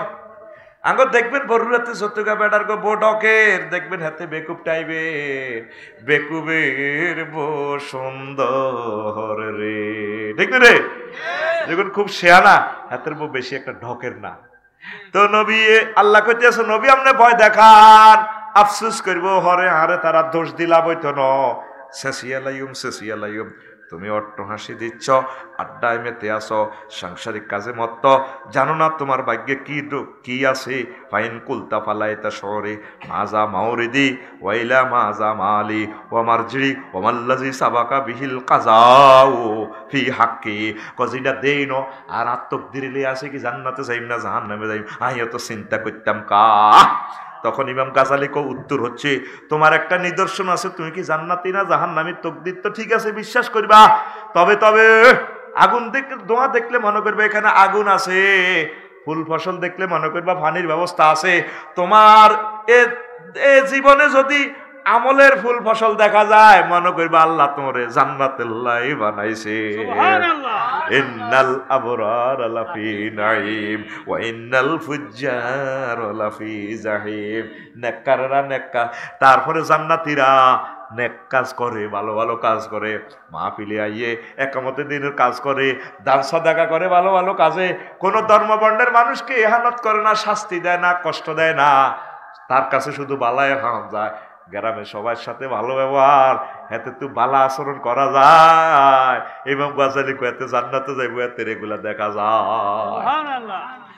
S1: আঙ্গ দেখবেন বরুরাতে সত্যকা বেটার গো বোডকের দেখবেন হাতে বেকুব টাইবে বেকুবের বো সুন্দর রে দেখবেন রে যখন হ্যাঁ। খুব শেয়ানা হাতের বো বেশি একটা ঢকের না তো নবী আল্লাহ কইতেছে নবী আপনি ভয় দেখান আফসুস করবো হরে হারে তারা দোষ দিলা বইতো ন শেষিয়ালাইম শেষিয়ালাইম তুমি হাসি দিচ্ছ আড্ডায় মেতে আসো সাংসারিক কাজে মত্ত জানো না তোমার ভাগ্যে কি কি আছে ফাইন কুলতা তা শহরে মাজা মাওরিদি ওয়াইলা মাজা মালি আমার জিড়ি ওমাল্লাজি সাবাকা বিহিল কাজাও ফি হাক্কি কজিটা দেই ন আর আত্মক দিলে আছে কি জান্নাতে যাইম না জাহান নামে যাইম আহ তো চিন্তা করতাম কা তখন ইমাম গাজালি কো উত্তর হচ্ছে তোমার একটা নিদর্শন আছে তুমি কি জান্নাতি না জাহান নামের তকদির তো ঠিক আছে বিশ্বাস করিবা তবে তবে আগুন দেখলে দোয়া দেখলে মনে করবে এখানে আগুন আছে ফুল ফসল দেখলে মনে করবা পানির ব্যবস্থা আছে তোমার এ জীবনে যদি আমলের ফুল ফসল দেখা যায় মনে করবা আল্লাহ তোমরে জান্নাতুল্লাহ বানাইছে ইন্নাল আবরার লাফি নাঈম ওয়া ইন্নাল ফুজ্জার লাফি জাহিম নেককাররা নেককা তারপরে জান্নাতীরা নেক কাজ করে ভালো ভালো কাজ করে মা মাহফিলে আইয়ে একমতে দিনের কাজ করে দান সাদাকা করে ভালো ভালো কাজে কোনো ধর্মবর্ণের মানুষকে এহানত করে না শাস্তি দেয় না কষ্ট দেয় না তার কাছে শুধু বালায় হাম যায় গ্রামের সবার সাথে ভালো ব্যবহার এতে হ্যাঁ, তো বালা আচরণ করা যায় এবং গাজালি এতে জান্নাতে যাইব এতে রেগুলার দেখা যায়